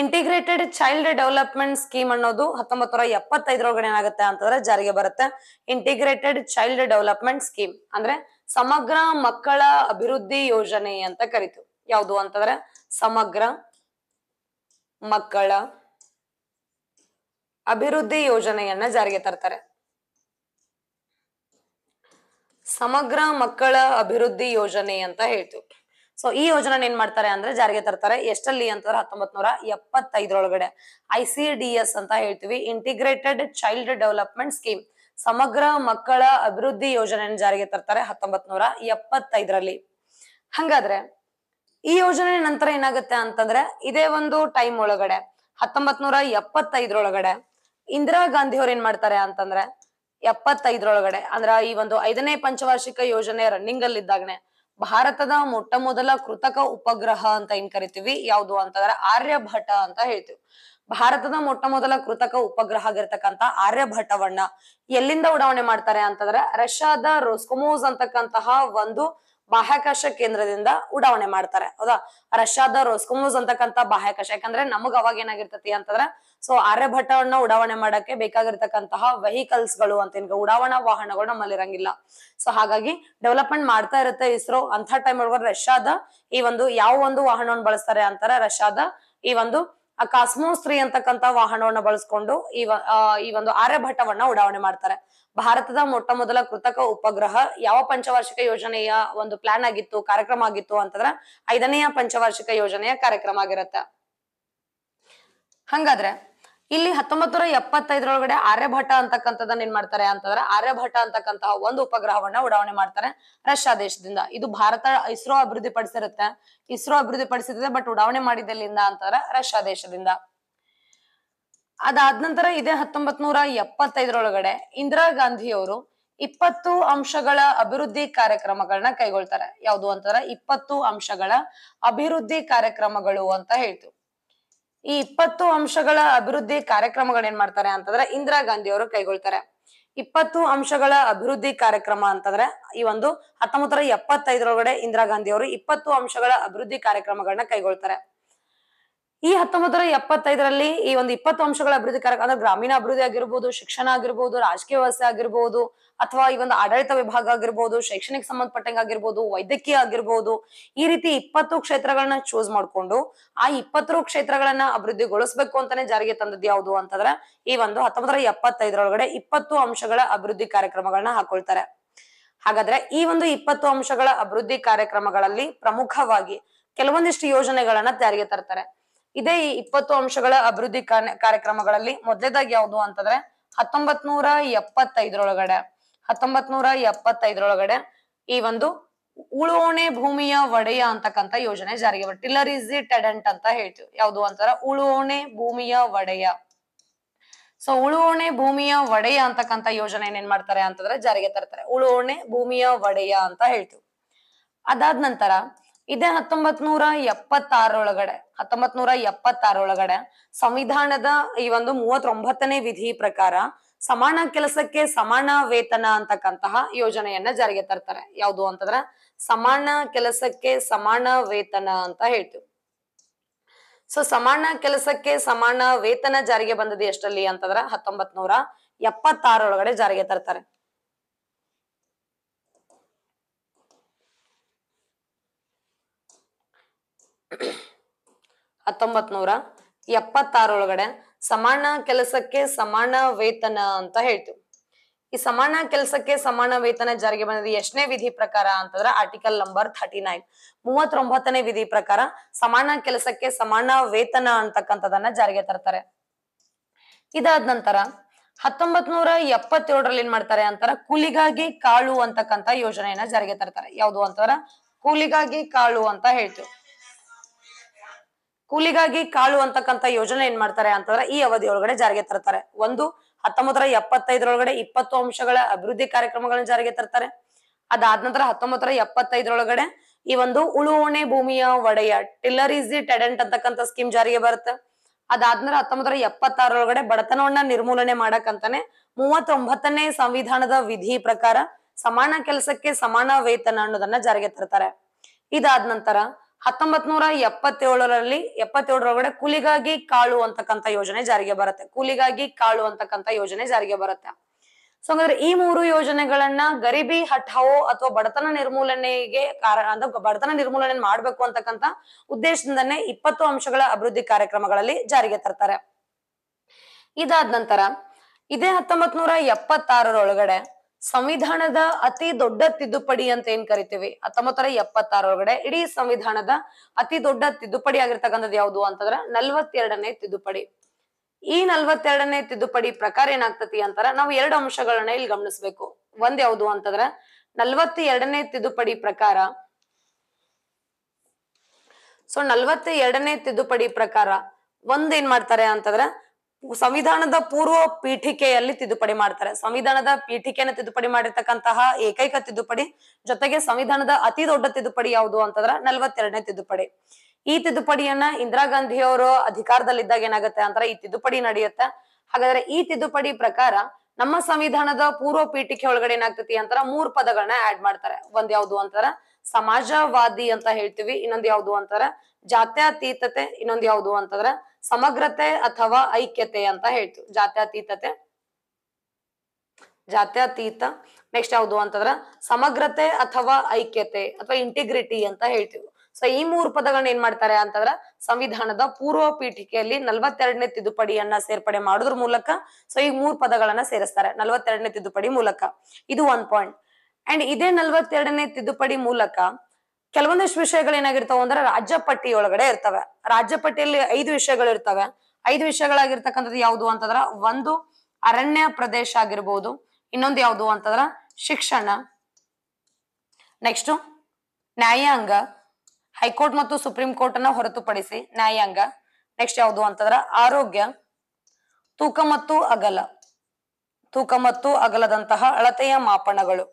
integrated child development scheme ಅನ್ನೋದು ಹತ್ತೊಂಬತ್ತು ನೂರ ಎಪ್ಪತ್ತೈದರೊಳಗಡೆ ಏನಾಗುತ್ತೆ ಅಂತಂದ್ರೆ ಜಾರಿಗೆ ಬರುತ್ತೆ ಇಂಟಿಗ್ರೇಟೆಡ್ ಚೈಲ್ಡ್ ಡೆವಲಪ್ಮೆಂಟ್ ಸ್ಕೀಮ್ ಅಂದ್ರೆ ಸಮಗ್ರ ಮಕ್ಕಳ ಅಭಿವೃದ್ಧಿ ಯೋಜನೆ ಅಂತ ಕರಿತು ಯಾವುದು ಅಂತಂದ್ರೆ ಸಮಗ್ರ ಮಕ್ಕಳ ಅಭಿವೃದ್ಧಿ ಯೋಜನೆಯನ್ನ ಜಾರಿಗೆ ತರ್ತಾರೆ ಸಮಗ್ರ ಮಕ್ಕಳ ಅಭಿವೃದ್ಧಿ ಯೋಜನೆ ಅಂತ ಹೇಳ್ತೀವಿ ಸೊ ಈ ಯೋಜನೆ ಏನ್ ಮಾಡ್ತಾರೆ ಅಂದ್ರೆ ಜಾರಿಗೆ ತರ್ತಾರೆ ಎಷ್ಟಲ್ಲಿ ಅಂತಂದ್ರೆ ಹತ್ತೊಂಬತ್ ನೂರ ಎಪ್ಪತ್ತೈದರೊಳಗಡೆ ಐ ಸಿ ಡಿ ಎಸ್ ಅಂತ ಹೇಳ್ತೀವಿ ಇಂಟಿಗ್ರೇಟೆಡ್ ಚೈಲ್ಡ್ ಡೆವಲಪ್ಮೆಂಟ್ ಸ್ಕೀಮ್ ಸಮಗ್ರ ಮಕ್ಕಳ ಅಭಿವೃದ್ಧಿ ಯೋಜನೆಯನ್ನು ಜಾರಿಗೆ ತರ್ತಾರೆ ಹತ್ತೊಂಬತ್ ನೂರ ಎಪ್ಪತ್ತೈದರಲ್ಲಿ ಹಂಗಾದ್ರೆ ಈ ಯೋಜನೆ ನಂತರ ಏನಾಗುತ್ತೆ ಅಂತಂದ್ರೆ ಇದೇ ಒಂದು ಟೈಮ್ ಒಳಗಡೆ ಹತ್ತೊಂಬತ್ ನೂರ ಎಪ್ಪತ್ತೈದರೊಳಗಡೆ ಇಂದಿರಾ ಗಾಂಧಿ ಅವ್ರು ಏನ್ ಮಾಡ್ತಾರೆ ಅಂತಂದ್ರೆ ಎಪ್ಪತ್ತೈದರೊಳಗಡೆ ಅಂದ್ರ ಈ ಒಂದು ಐದನೇ ಪಂಚವಾರ್ಷಿಕ ಯೋಜನೆ ರನ್ನಿಂಗ್ ಅಲ್ಲಿ ಇದ್ದಾಗನೆ ಭಾರತದ ಮೊಟ್ಟ ಮೊದಲ ಕೃತಕ ಉಪಗ್ರಹ ಅಂತ ಏನ್ ಕರಿತೀವಿ ಯಾವ್ದು ಅಂತಂದ್ರೆ ಆರ್ಯಭಟ ಅಂತ ಹೇಳ್ತೀವಿ ಭಾರತದ ಮೊಟ್ಟ ಮೊದಲ ಕೃತಕ ಉಪಗ್ರಹ ಆಗಿರ್ತಕ್ಕಂತ ಆರ್ಯಭಟವನ್ನ ಎಲ್ಲಿಂದ ಉಡಾವಣೆ ಮಾಡ್ತಾರೆ ಅಂತಂದ್ರೆ ರಷ್ಯಾದ ರೋಸ್ಕೊಮೋಸ್ ಅಂತಕ್ಕಂತಹ ಒಂದು ಬಾಹ್ಯಾಕಾಶ ಕೇಂದ್ರದಿಂದ ಉಡಾವಣೆ ಮಾಡ್ತಾರೆ ಹೌದಾ ರಷ್ಯಾದ ರೋಸ್ಕೋಮೋಸ್ ಅಂತಕ್ಕಂತ ಬಾಹ್ಯಾಕಾಶ ಯಾಕಂದ್ರೆ ನಮಗ್ ಅವಾಗ ಏನಾಗಿರ್ತತಿ ಅಂತಂದ್ರೆ ಸೊ ಆರ್ಯಭಟ್ಟವನ್ನ ಉಡಾವಣೆ ಮಾಡಕ್ಕೆ ಬೇಕಾಗಿರ್ತಕ್ಕಂತಹ ವೆಹಿಕಲ್ಸ್ ಗಳು ಅಂತ ಏನ್ ಉಡಾವಣಾ ವಾಹನಗಳು ನಮ್ಮಲ್ಲಿ ಇರಂಗಿಲ್ಲ ಸೊ ಹಾಗಾಗಿ ಡೆವಲಪ್ಮೆಂಟ್ ಮಾಡ್ತಾ ಇರುತ್ತೆ ಇಸ್ರೋ ಅಂತ ಟೈಮ್ ಒಳಗ ರಷ್ಯಾದ ಈ ಒಂದು ಯಾವ ಒಂದು ವಾಹನವನ್ನು ಬಳಸ್ತಾರೆ ಅಂತಾರೆ ರಷ್ಯಾದ ಈ ಒಂದು ಕಾಸ್ಮೋಸ್ ತ್ರೀ ಅಂತಕ್ಕಂತ ವಾಹನವನ್ನ ಬಳಸ್ಕೊಂಡು ಈ ಈ ಒಂದು ಆರ್ಯಭಟ್ಟವನ್ನ ಉಡಾವಣೆ ಮಾಡ್ತಾರೆ ಭಾರತದ ಮೊಟ್ಟ ಮೊದಲ ಕೃತಕ ಉಪಗ್ರಹ ಯಾವ ಪಂಚವಾರ್ಷಿಕ ಯೋಜನೆಯ ಒಂದು ಪ್ಲಾನ್ ಆಗಿತ್ತು ಕಾರ್ಯಕ್ರಮ ಆಗಿತ್ತು ಅಂತಂದ್ರ ಐದನೆಯ ಪಂಚವಾರ್ಷಿಕ ಯೋಜನೆಯ ಕಾರ್ಯಕ್ರಮ ಆಗಿರತ್ತ ಹಂಗಾದ್ರೆ ಇಲ್ಲಿ ಹತ್ತೊಂಬತ್ ನೂರ ಎಪ್ಪತ್ತೈದರೊಳಗಡೆ ಆರ್ಯಭಟ ಅಂತಕ್ಕಂಥದ್ದನ್ನ ಏನ್ ಮಾಡ್ತಾರೆ ಅಂತಂದ್ರೆ ಆರ್ಯಭಟ ಅಂತಕ್ಕಂತಹ ಒಂದು ಉಪಗ್ರಹವನ್ನ ಉಡಾವಣೆ ಮಾಡ್ತಾರೆ ರಷ್ಯಾ ದೇಶದಿಂದ ಇದು ಭಾರತ ಇಸ್ರೋ ಅಭಿವೃದ್ಧಿ ಪಡಿಸಿರುತ್ತೆ ಇಸ್ರೋ ಅಭಿವೃದ್ಧಿ ಪಡಿಸಿದ್ರೆ ಬಟ್ ಉಡಾವಣೆ ಮಾಡಿದಲ್ಲಿಂದ ಅಂತಂದ್ರೆ ರಷ್ಯಾ ದೇಶದಿಂದ ಅದಾದ ನಂತರ ಇದೇ ಹತ್ತೊಂಬತ್ ನೂರ ಎಪ್ಪತ್ತೈದರೊಳಗಡೆ ಇಂದಿರಾ ಗಾಂಧಿ ಅವರು ಇಪ್ಪತ್ತು ಅಂಶಗಳ ಅಭಿವೃದ್ಧಿ ಕಾರ್ಯಕ್ರಮಗಳನ್ನ ಕೈಗೊಳ್ತಾರೆ ಯಾವುದು ಅಂತಂದ್ರೆ ಇಪ್ಪತ್ತು ಅಂಶಗಳ ಅಭಿವೃದ್ಧಿ ಕಾರ್ಯಕ್ರಮಗಳು ಅಂತ ಹೇಳ್ತು ಈ ಇಪ್ಪತ್ತು ಅಂಶಗಳ ಅಭಿವೃದ್ಧಿ ಕಾರ್ಯಕ್ರಮಗಳು ಏನ್ ಮಾಡ್ತಾರೆ ಅಂತಂದ್ರೆ ಇಂದಿರಾ ಗಾಂಧಿ ಅವರು ಕೈಗೊಳ್ತಾರೆ ಇಪ್ಪತ್ತು ಅಂಶಗಳ ಅಭಿವೃದ್ಧಿ ಕಾರ್ಯಕ್ರಮ ಅಂತಂದ್ರೆ ಈ ಒಂದು ಹತ್ತೊಂಬತ್ತರ ಎಪ್ಪತ್ತೈದರೊಳಗಡೆ ಇಂದಿರಾ ಗಾಂಧಿ ಅವರು ಇಪ್ಪತ್ತು ಅಂಶಗಳ ಅಭಿವೃದ್ಧಿ ಕಾರ್ಯಕ್ರಮಗಳನ್ನ ಕೈಗೊಳ್ತಾರೆ ಈ ಹತ್ತೊಂಬತ್ತರ ಎಪ್ಪತ್ತೈದರಲ್ಲಿ ಈ ಒಂದು ಇಪ್ಪತ್ತು ಅಂಶಗಳ ಅಭಿವೃದ್ಧಿ ಕಾರ್ಯಕ್ರಮ ಅಂದ್ರೆ ಗ್ರಾಮೀಣ ಅಭಿವೃದ್ಧಿ ಆಗಿರ್ಬೋದು ಶಿಕ್ಷಣ ಆಗಿರ್ಬೋದು ರಾಜಕೀಯ ವ್ಯವಸ್ಥೆ ಆಗಿರ್ಬೋದು ಅಥವಾ ಈ ಒಂದು ಆಡಳಿತ ವಿಭಾಗ ಆಗಿರ್ಬೋದು ಶೈಕ್ಷಣಿಕ ಸಂಬಂಧಪಟ್ಟಂಗೆ ಆಗಿರ್ಬೋದು ವೈದ್ಯಕೀಯ ಆಗಿರ್ಬೋದು ಈ ರೀತಿ ಇಪ್ಪತ್ತು ಕ್ಷೇತ್ರಗಳನ್ನ ಚೂಸ್ ಮಾಡ್ಕೊಂಡು ಆ ಇಪ್ಪತ್ತು ಕ್ಷೇತ್ರಗಳನ್ನ ಅಭಿವೃದ್ಧಿಗೊಳಿಸಬೇಕು ಅಂತಾನೆ ಜಾರಿಗೆ ತಂದದ್ದು ಯಾವುದು ಅಂತಂದ್ರೆ ಈ ಒಂದು ಹತ್ತೊಂಬತ್ತರ ಎಪ್ಪತ್ತೈದರೊಳಗಡೆ ಇಪ್ಪತ್ತು ಅಂಶಗಳ ಅಭಿವೃದ್ಧಿ ಕಾರ್ಯಕ್ರಮಗಳನ್ನ ಹಾಕೊಳ್ತಾರೆ ಹಾಗಾದ್ರೆ ಈ ಒಂದು ಇಪ್ಪತ್ತು ಅಂಶಗಳ ಅಭಿವೃದ್ಧಿ ಕಾರ್ಯಕ್ರಮಗಳಲ್ಲಿ ಪ್ರಮುಖವಾಗಿ ಕೆಲವೊಂದಿಷ್ಟು ಯೋಜನೆಗಳನ್ನ ಜಾರಿಗೆ ತರ್ತಾರೆ ಇದೇ ಈ ಇಪ್ಪತ್ತು ಅಂಶಗಳ ಅಭಿವೃದ್ಧಿ ಕಾರ್ಯಕ್ರಮಗಳಲ್ಲಿ ಮೊದಲೇದಾಗಿ ಯಾವುದು ಅಂತಂದ್ರೆ ಹತ್ತೊಂಬತ್ ನೂರ ಎಪ್ಪತ್ತೈದರೊಳಗಡೆ ಹತ್ತೊಂಬತ್ ನೂರ ಎಪ್ಪತ್ತೈದರೊಳಗಡೆ ಈ ಒಂದು ಉಳುವಣೆ ಭೂಮಿಯ ಒಡೆಯ ಅಂತಕ್ಕಂಥ ಯೋಜನೆ ಜಾರಿಗೆ ಬರ್ತದೆ ಟಿಲ್ಲರ್ ಇಸ್ ಟೆಡೆಂಟ್ ಅಂತ ಹೇಳ್ತೀವಿ ಯಾವುದು ಅಂತಾರ ಉಳುವಣೆ ಭೂಮಿಯ ಒಡೆಯ ಸೊ ಉಳುವಣೆ ಭೂಮಿಯ ಒಡೆಯ ಅಂತಕ್ಕಂಥ ಯೋಜನೆ ಏನೇನ್ ಮಾಡ್ತಾರೆ ಅಂತಂದ್ರೆ ಜಾರಿಗೆ ತರ್ತಾರೆ ಉಳುವಣೆ ಭೂಮಿಯ ಒಡೆಯ ಅಂತ ಹೇಳ್ತೀವಿ ಅದಾದ ನಂತರ ಇದೆ ಹತ್ತೊಂಬತ್ ನೂರ ಎಪ್ಪತ್ತಾರೊಳಗಡೆ ಹತ್ತೊಂಬತ್ ನೂರ ಎಪ್ಪತ್ತಾರೊಳಗಡೆ ಸಂವಿಧಾನದ ಈ ಒಂದು ಮೂವತ್ತೊಂಬತ್ತನೇ ವಿಧಿ ಪ್ರಕಾರ ಸಮಾನ ಕೆಲಸಕ್ಕೆ ಸಮಾನ ವೇತನ ಅಂತಕ್ಕಂತಹ ಯೋಜನೆಯನ್ನ ಜಾರಿಗೆ ತರ್ತಾರೆ ಯಾವುದು ಅಂತಂದ್ರೆ ಸಮಾನ ಕೆಲಸಕ್ಕೆ ಸಮಾನ ವೇತನ ಅಂತ ಹೇಳ್ತೀವಿ ಸೊ ಸಮಾನ ಕೆಲಸಕ್ಕೆ ಸಮಾನ ವೇತನ ಜಾರಿಗೆ ಬಂದದ್ದು ಎಷ್ಟಲ್ಲಿ ಅಂತಂದ್ರೆ ಹತ್ತೊಂಬತ್ ನೂರ ಎಪ್ಪತ್ತಾರೊಳಗಡೆ ಜಾರಿಗೆ ತರ್ತಾರೆ ಹತ್ತೊಂಬತ್ ನೂರ ಎಪ್ಪತ್ತಾರೊಳಗಡೆ ಸಮಾನ ಕೆಲಸಕ್ಕೆ ಸಮಾನ ವೇತನ ಅಂತ ಹೇಳ್ತೀವಿ ಈ ಸಮಾನ ಕೆಲಸಕ್ಕೆ ಸಮಾನ ವೇತನ ಜಾರಿಗೆ ಬಂದಿದೆ ಎಷ್ಟನೇ ವಿಧಿ ಪ್ರಕಾರ ಅಂತಂದ್ರೆ ಆರ್ಟಿಕಲ್ ನಂಬರ್ ಥರ್ಟಿ ನೈನ್ ಮೂವತ್ತೊಂಬತ್ತನೇ ವಿಧಿ ಪ್ರಕಾರ ಸಮಾನ ಕೆಲಸಕ್ಕೆ ಸಮಾನ ವೇತನ ಅಂತಕ್ಕಂಥದನ್ನ ಜಾರಿಗೆ ತರ್ತಾರೆ ಇದಾದ ನಂತರ ಹತ್ತೊಂಬತ್ ನೂರ ಎಪ್ಪತ್ತೇಳರಲ್ಲಿ ಏನ್ ಮಾಡ್ತಾರೆ ಅಂತಾರ ಕೂಲಿಗಾಗಿ ಕಾಳು ಅಂತಕ್ಕಂಥ ಯೋಜನೆಯನ್ನ ಜಾರಿಗೆ ತರ್ತಾರೆ ಯಾವುದು ಅಂತಾರ ಕೂಲಿಗಾಗಿ ಕಾಳು ಅಂತ ಹೇಳ್ತೀವಿ ಕೂಲಿಗಾಗಿ ಕಾಳು ಅಂತಕ್ಕಂಥ ಯೋಜನೆ ಏನ್ ಮಾಡ್ತಾರೆ ಅಂತಂದ್ರೆ ಈ ಅವಧಿಯೊಳಗಡೆ ಜಾರಿಗೆ ತರ್ತಾರೆ ಒಂದು ಹತ್ತೊಂಬತ್ತರ ಎಪ್ಪತ್ತೈದರೊಳಗಡೆ ಇಪ್ಪತ್ತು ಅಂಶಗಳ ಅಭಿವೃದ್ಧಿ ಕಾರ್ಯಕ್ರಮಗಳನ್ನ ಜಾರಿಗೆ ತರ್ತಾರೆ ಅದಾದ ನಂತರ ಹತ್ತೊಂಬತ್ತರ ಎಪ್ಪತ್ತೈದರೊಳಗಡೆ ಈ ಒಂದು ಉಳುವಣೆ ಭೂಮಿಯ ಒಡೆಯ ಟಿಲ್ಲರ್ ಇಸ್ ದಿ ಟೆಡೆಂಟ್ ಅಂತಕ್ಕಂಥ ಸ್ಕೀಮ್ ಜಾರಿಗೆ ಬರುತ್ತೆ ನಂತರ ಹತ್ತೊಂಬತ್ತರ ಎಪ್ಪತ್ತಾರರೊಳಗಡೆ ಬಡತನವನ್ನ ನಿರ್ಮೂಲನೆ ಮಾಡಕ್ಕಂತಾನೆ ಮೂವತ್ತೊಂಬತ್ತನೇ ಸಂವಿಧಾನದ ವಿಧಿ ಪ್ರಕಾರ ಸಮಾನ ಕೆಲಸಕ್ಕೆ ಸಮಾನ ವೇತನ ಅನ್ನೋದನ್ನ ಜಾರಿಗೆ ತರ್ತಾರೆ ಇದಾದ ನಂತರ ಹತ್ತೊಂಬತ್ ನೂರ ಎಪ್ಪತ್ತೇಳರಲ್ಲಿ ಎಪ್ಪತ್ತೇಳರೊಳಗಡೆ ಕೂಲಿಗಾಗಿ ಕಾಳು ಅಂತಕ್ಕಂಥ ಯೋಜನೆ ಜಾರಿಗೆ ಬರುತ್ತೆ ಕೂಲಿಗಾಗಿ ಕಾಳು ಅಂತಕ್ಕಂಥ ಯೋಜನೆ ಜಾರಿಗೆ ಬರುತ್ತೆ ಸೊ ಹಂಗಾದ್ರೆ ಈ ಮೂರು ಯೋಜನೆಗಳನ್ನ ಗರಿಬಿ ಹಠಾವೋ ಅಥವಾ ಬಡತನ ನಿರ್ಮೂಲನೆಗೆ ಕಾರಣ ಅಂದ್ರೆ ಬಡತನ ನಿರ್ಮೂಲನೆ ಮಾಡ್ಬೇಕು ಅಂತಕ್ಕಂಥ ಉದ್ದೇಶದಿಂದನೇ ಇಪ್ಪತ್ತು ಅಂಶಗಳ ಅಭಿವೃದ್ಧಿ ಕಾರ್ಯಕ್ರಮಗಳಲ್ಲಿ ಜಾರಿಗೆ ತರ್ತಾರೆ ಇದಾದ ನಂತರ ಇದೇ ಹತ್ತೊಂಬತ್ ನೂರ ಎಪ್ಪತ್ತಾರರೊಳಗಡೆ ಸಂವಿಧಾನದ ಅತಿ ದೊಡ್ಡ ತಿದ್ದುಪಡಿ ಅಂತ ಏನ್ ಕರಿತೀವಿ ಹತ್ತೊಂಬತ್ತರ ಎಪ್ಪತ್ತಾರೊಳಗಡೆ ಇಡೀ ಸಂವಿಧಾನದ ಅತಿ ದೊಡ್ಡ ತಿದ್ದುಪಡಿ ಆಗಿರ್ತಕ್ಕಂಥದ್ದು ಯಾವುದು ಅಂತಂದ್ರ ನಲ್ವತ್ತೆರಡನೇ ತಿದ್ದುಪಡಿ ಈ ನಲ್ವತ್ತೆರಡನೇ ತಿದ್ದುಪಡಿ ಪ್ರಕಾರ ಏನಾಗ್ತತಿ ಅಂತಾರ ನಾವು ಎರಡು ಅಂಶಗಳನ್ನ ಇಲ್ಲಿ ಗಮನಿಸ್ಬೇಕು ಒಂದ್ ಯಾವುದು ಅಂತಂದ್ರ ನಲ್ವತ್ತ ಎರಡನೇ ತಿದ್ದುಪಡಿ ಪ್ರಕಾರ ಸೊ ನಲ್ವತ್ತ ಎರಡನೇ ತಿದ್ದುಪಡಿ ಪ್ರಕಾರ ಒಂದ್ ಏನ್ ಮಾಡ್ತಾರೆ ಅಂತಂದ್ರ ಸಂವಿಧಾನದ ಪೂರ್ವ ಪೀಠಿಕೆಯಲ್ಲಿ ತಿದ್ದುಪಡಿ ಮಾಡ್ತಾರೆ ಸಂವಿಧಾನದ ಪೀಠಿಕೆಯನ್ನು ತಿದ್ದುಪಡಿ ಮಾಡಿರ್ತಕ್ಕಂತಹ ಏಕೈಕ ತಿದ್ದುಪಡಿ ಜೊತೆಗೆ ಸಂವಿಧಾನದ ಅತಿ ದೊಡ್ಡ ತಿದ್ದುಪಡಿ ಯಾವುದು ಅಂತಂದ್ರ ನಲ್ವತ್ತೆರಡನೇ ತಿದ್ದುಪಡಿ ಈ ತಿದ್ದುಪಡಿಯನ್ನ ಇಂದಿರಾ ಗಾಂಧಿ ಅವರು ಅಧಿಕಾರದಲ್ಲಿದ್ದಾಗ ಏನಾಗುತ್ತೆ ಅಂತಾರೆ ಈ ತಿದ್ದುಪಡಿ ನಡೆಯುತ್ತೆ ಹಾಗಾದ್ರೆ ಈ ತಿದ್ದುಪಡಿ ಪ್ರಕಾರ ನಮ್ಮ ಸಂವಿಧಾನದ ಪೂರ್ವ ಪೀಠಿಕೆ ಒಳಗಡೆ ಏನಾಗ್ತತಿ ಅಂತಾರ ಮೂರ್ ಪದಗಳನ್ನ ಆಡ್ ಮಾಡ್ತಾರೆ ಒಂದ್ ಯಾವ್ದು ಅಂತಾರ ಸಮಾಜವಾದಿ ಅಂತ ಹೇಳ್ತೀವಿ ಇನ್ನೊಂದ್ ಯಾವುದು ಅಂತಂದ್ರೆ ಜಾತ್ಯಾತೀತತೆ ಇನ್ನೊಂದ್ ಯಾವುದು ಅಂತಂದ್ರ ಸಮಗ್ರತೆ ಅಥವಾ ಐಕ್ಯತೆ ಅಂತ ಹೇಳ್ತೀವಿ ಜಾತ್ಯಾತೀತತೆ ಜಾತ್ಯಾತೀತ ನೆಕ್ಸ್ಟ್ ಯಾವುದು ಅಂತಂದ್ರ ಸಮಗ್ರತೆ ಅಥವಾ ಐಕ್ಯತೆ ಅಥವಾ ಇಂಟಿಗ್ರಿಟಿ ಅಂತ ಹೇಳ್ತೀವಿ ಸೊ ಈ ಮೂರು ಪದಗಳನ್ನ ಏನ್ ಮಾಡ್ತಾರೆ ಅಂತಂದ್ರ ಸಂವಿಧಾನದ ಪೂರ್ವ ಪೀಠಿಕೆಯಲ್ಲಿ ನಲ್ವತ್ತೆರಡನೇ ತಿದ್ದುಪಡಿಯನ್ನ ಸೇರ್ಪಡೆ ಮಾಡೋದ್ರ ಮೂಲಕ ಸೊ ಈ ಮೂರ್ ಪದಗಳನ್ನ ಸೇರಿಸ್ತಾರೆ ನಲ್ವತ್ತೆರಡನೇ ತಿದ್ದುಪಡಿ ಮೂಲಕ ಇದು ಒನ್ ಪಾಯಿಂಟ್ ಅಂಡ್ ಇದೇ ನಲ್ವತ್ತೆರಡನೇ ತಿದ್ದುಪಡಿ ಮೂಲಕ ಕೆಲವೊಂದಿಷ್ಟು ವಿಷಯಗಳು ಏನಾಗಿರ್ತಾವ ಅಂದ್ರೆ ರಾಜ್ಯ ಪಟ್ಟಿ ಒಳಗಡೆ ಇರ್ತವೆ ರಾಜ್ಯ ಪಟ್ಟಿಯಲ್ಲಿ ಐದು ವಿಷಯಗಳು ಇರ್ತವೆ ಐದು ವಿಷಯಗಳಾಗಿರ್ತಕ್ಕಂಥದ್ದು ಯಾವುದು ಅಂತಂದ್ರ ಒಂದು ಅರಣ್ಯ ಪ್ರದೇಶ ಆಗಿರ್ಬೋದು ಇನ್ನೊಂದು ಯಾವುದು ಅಂತಂದ್ರ ಶಿಕ್ಷಣ ನೆಕ್ಸ್ಟ್ ನ್ಯಾಯಾಂಗ ಹೈಕೋರ್ಟ್ ಮತ್ತು ಸುಪ್ರೀಂ ಕೋರ್ಟ್ ಅನ್ನ ಹೊರತುಪಡಿಸಿ ನ್ಯಾಯಾಂಗ ನೆಕ್ಸ್ಟ್ ಯಾವುದು ಅಂತಂದ್ರ ಆರೋಗ್ಯ ತೂಕ ಮತ್ತು ಅಗಲ ತೂಕ ಮತ್ತು ಅಗಲದಂತಹ ಅಳತೆಯ ಮಾಪನಗಳು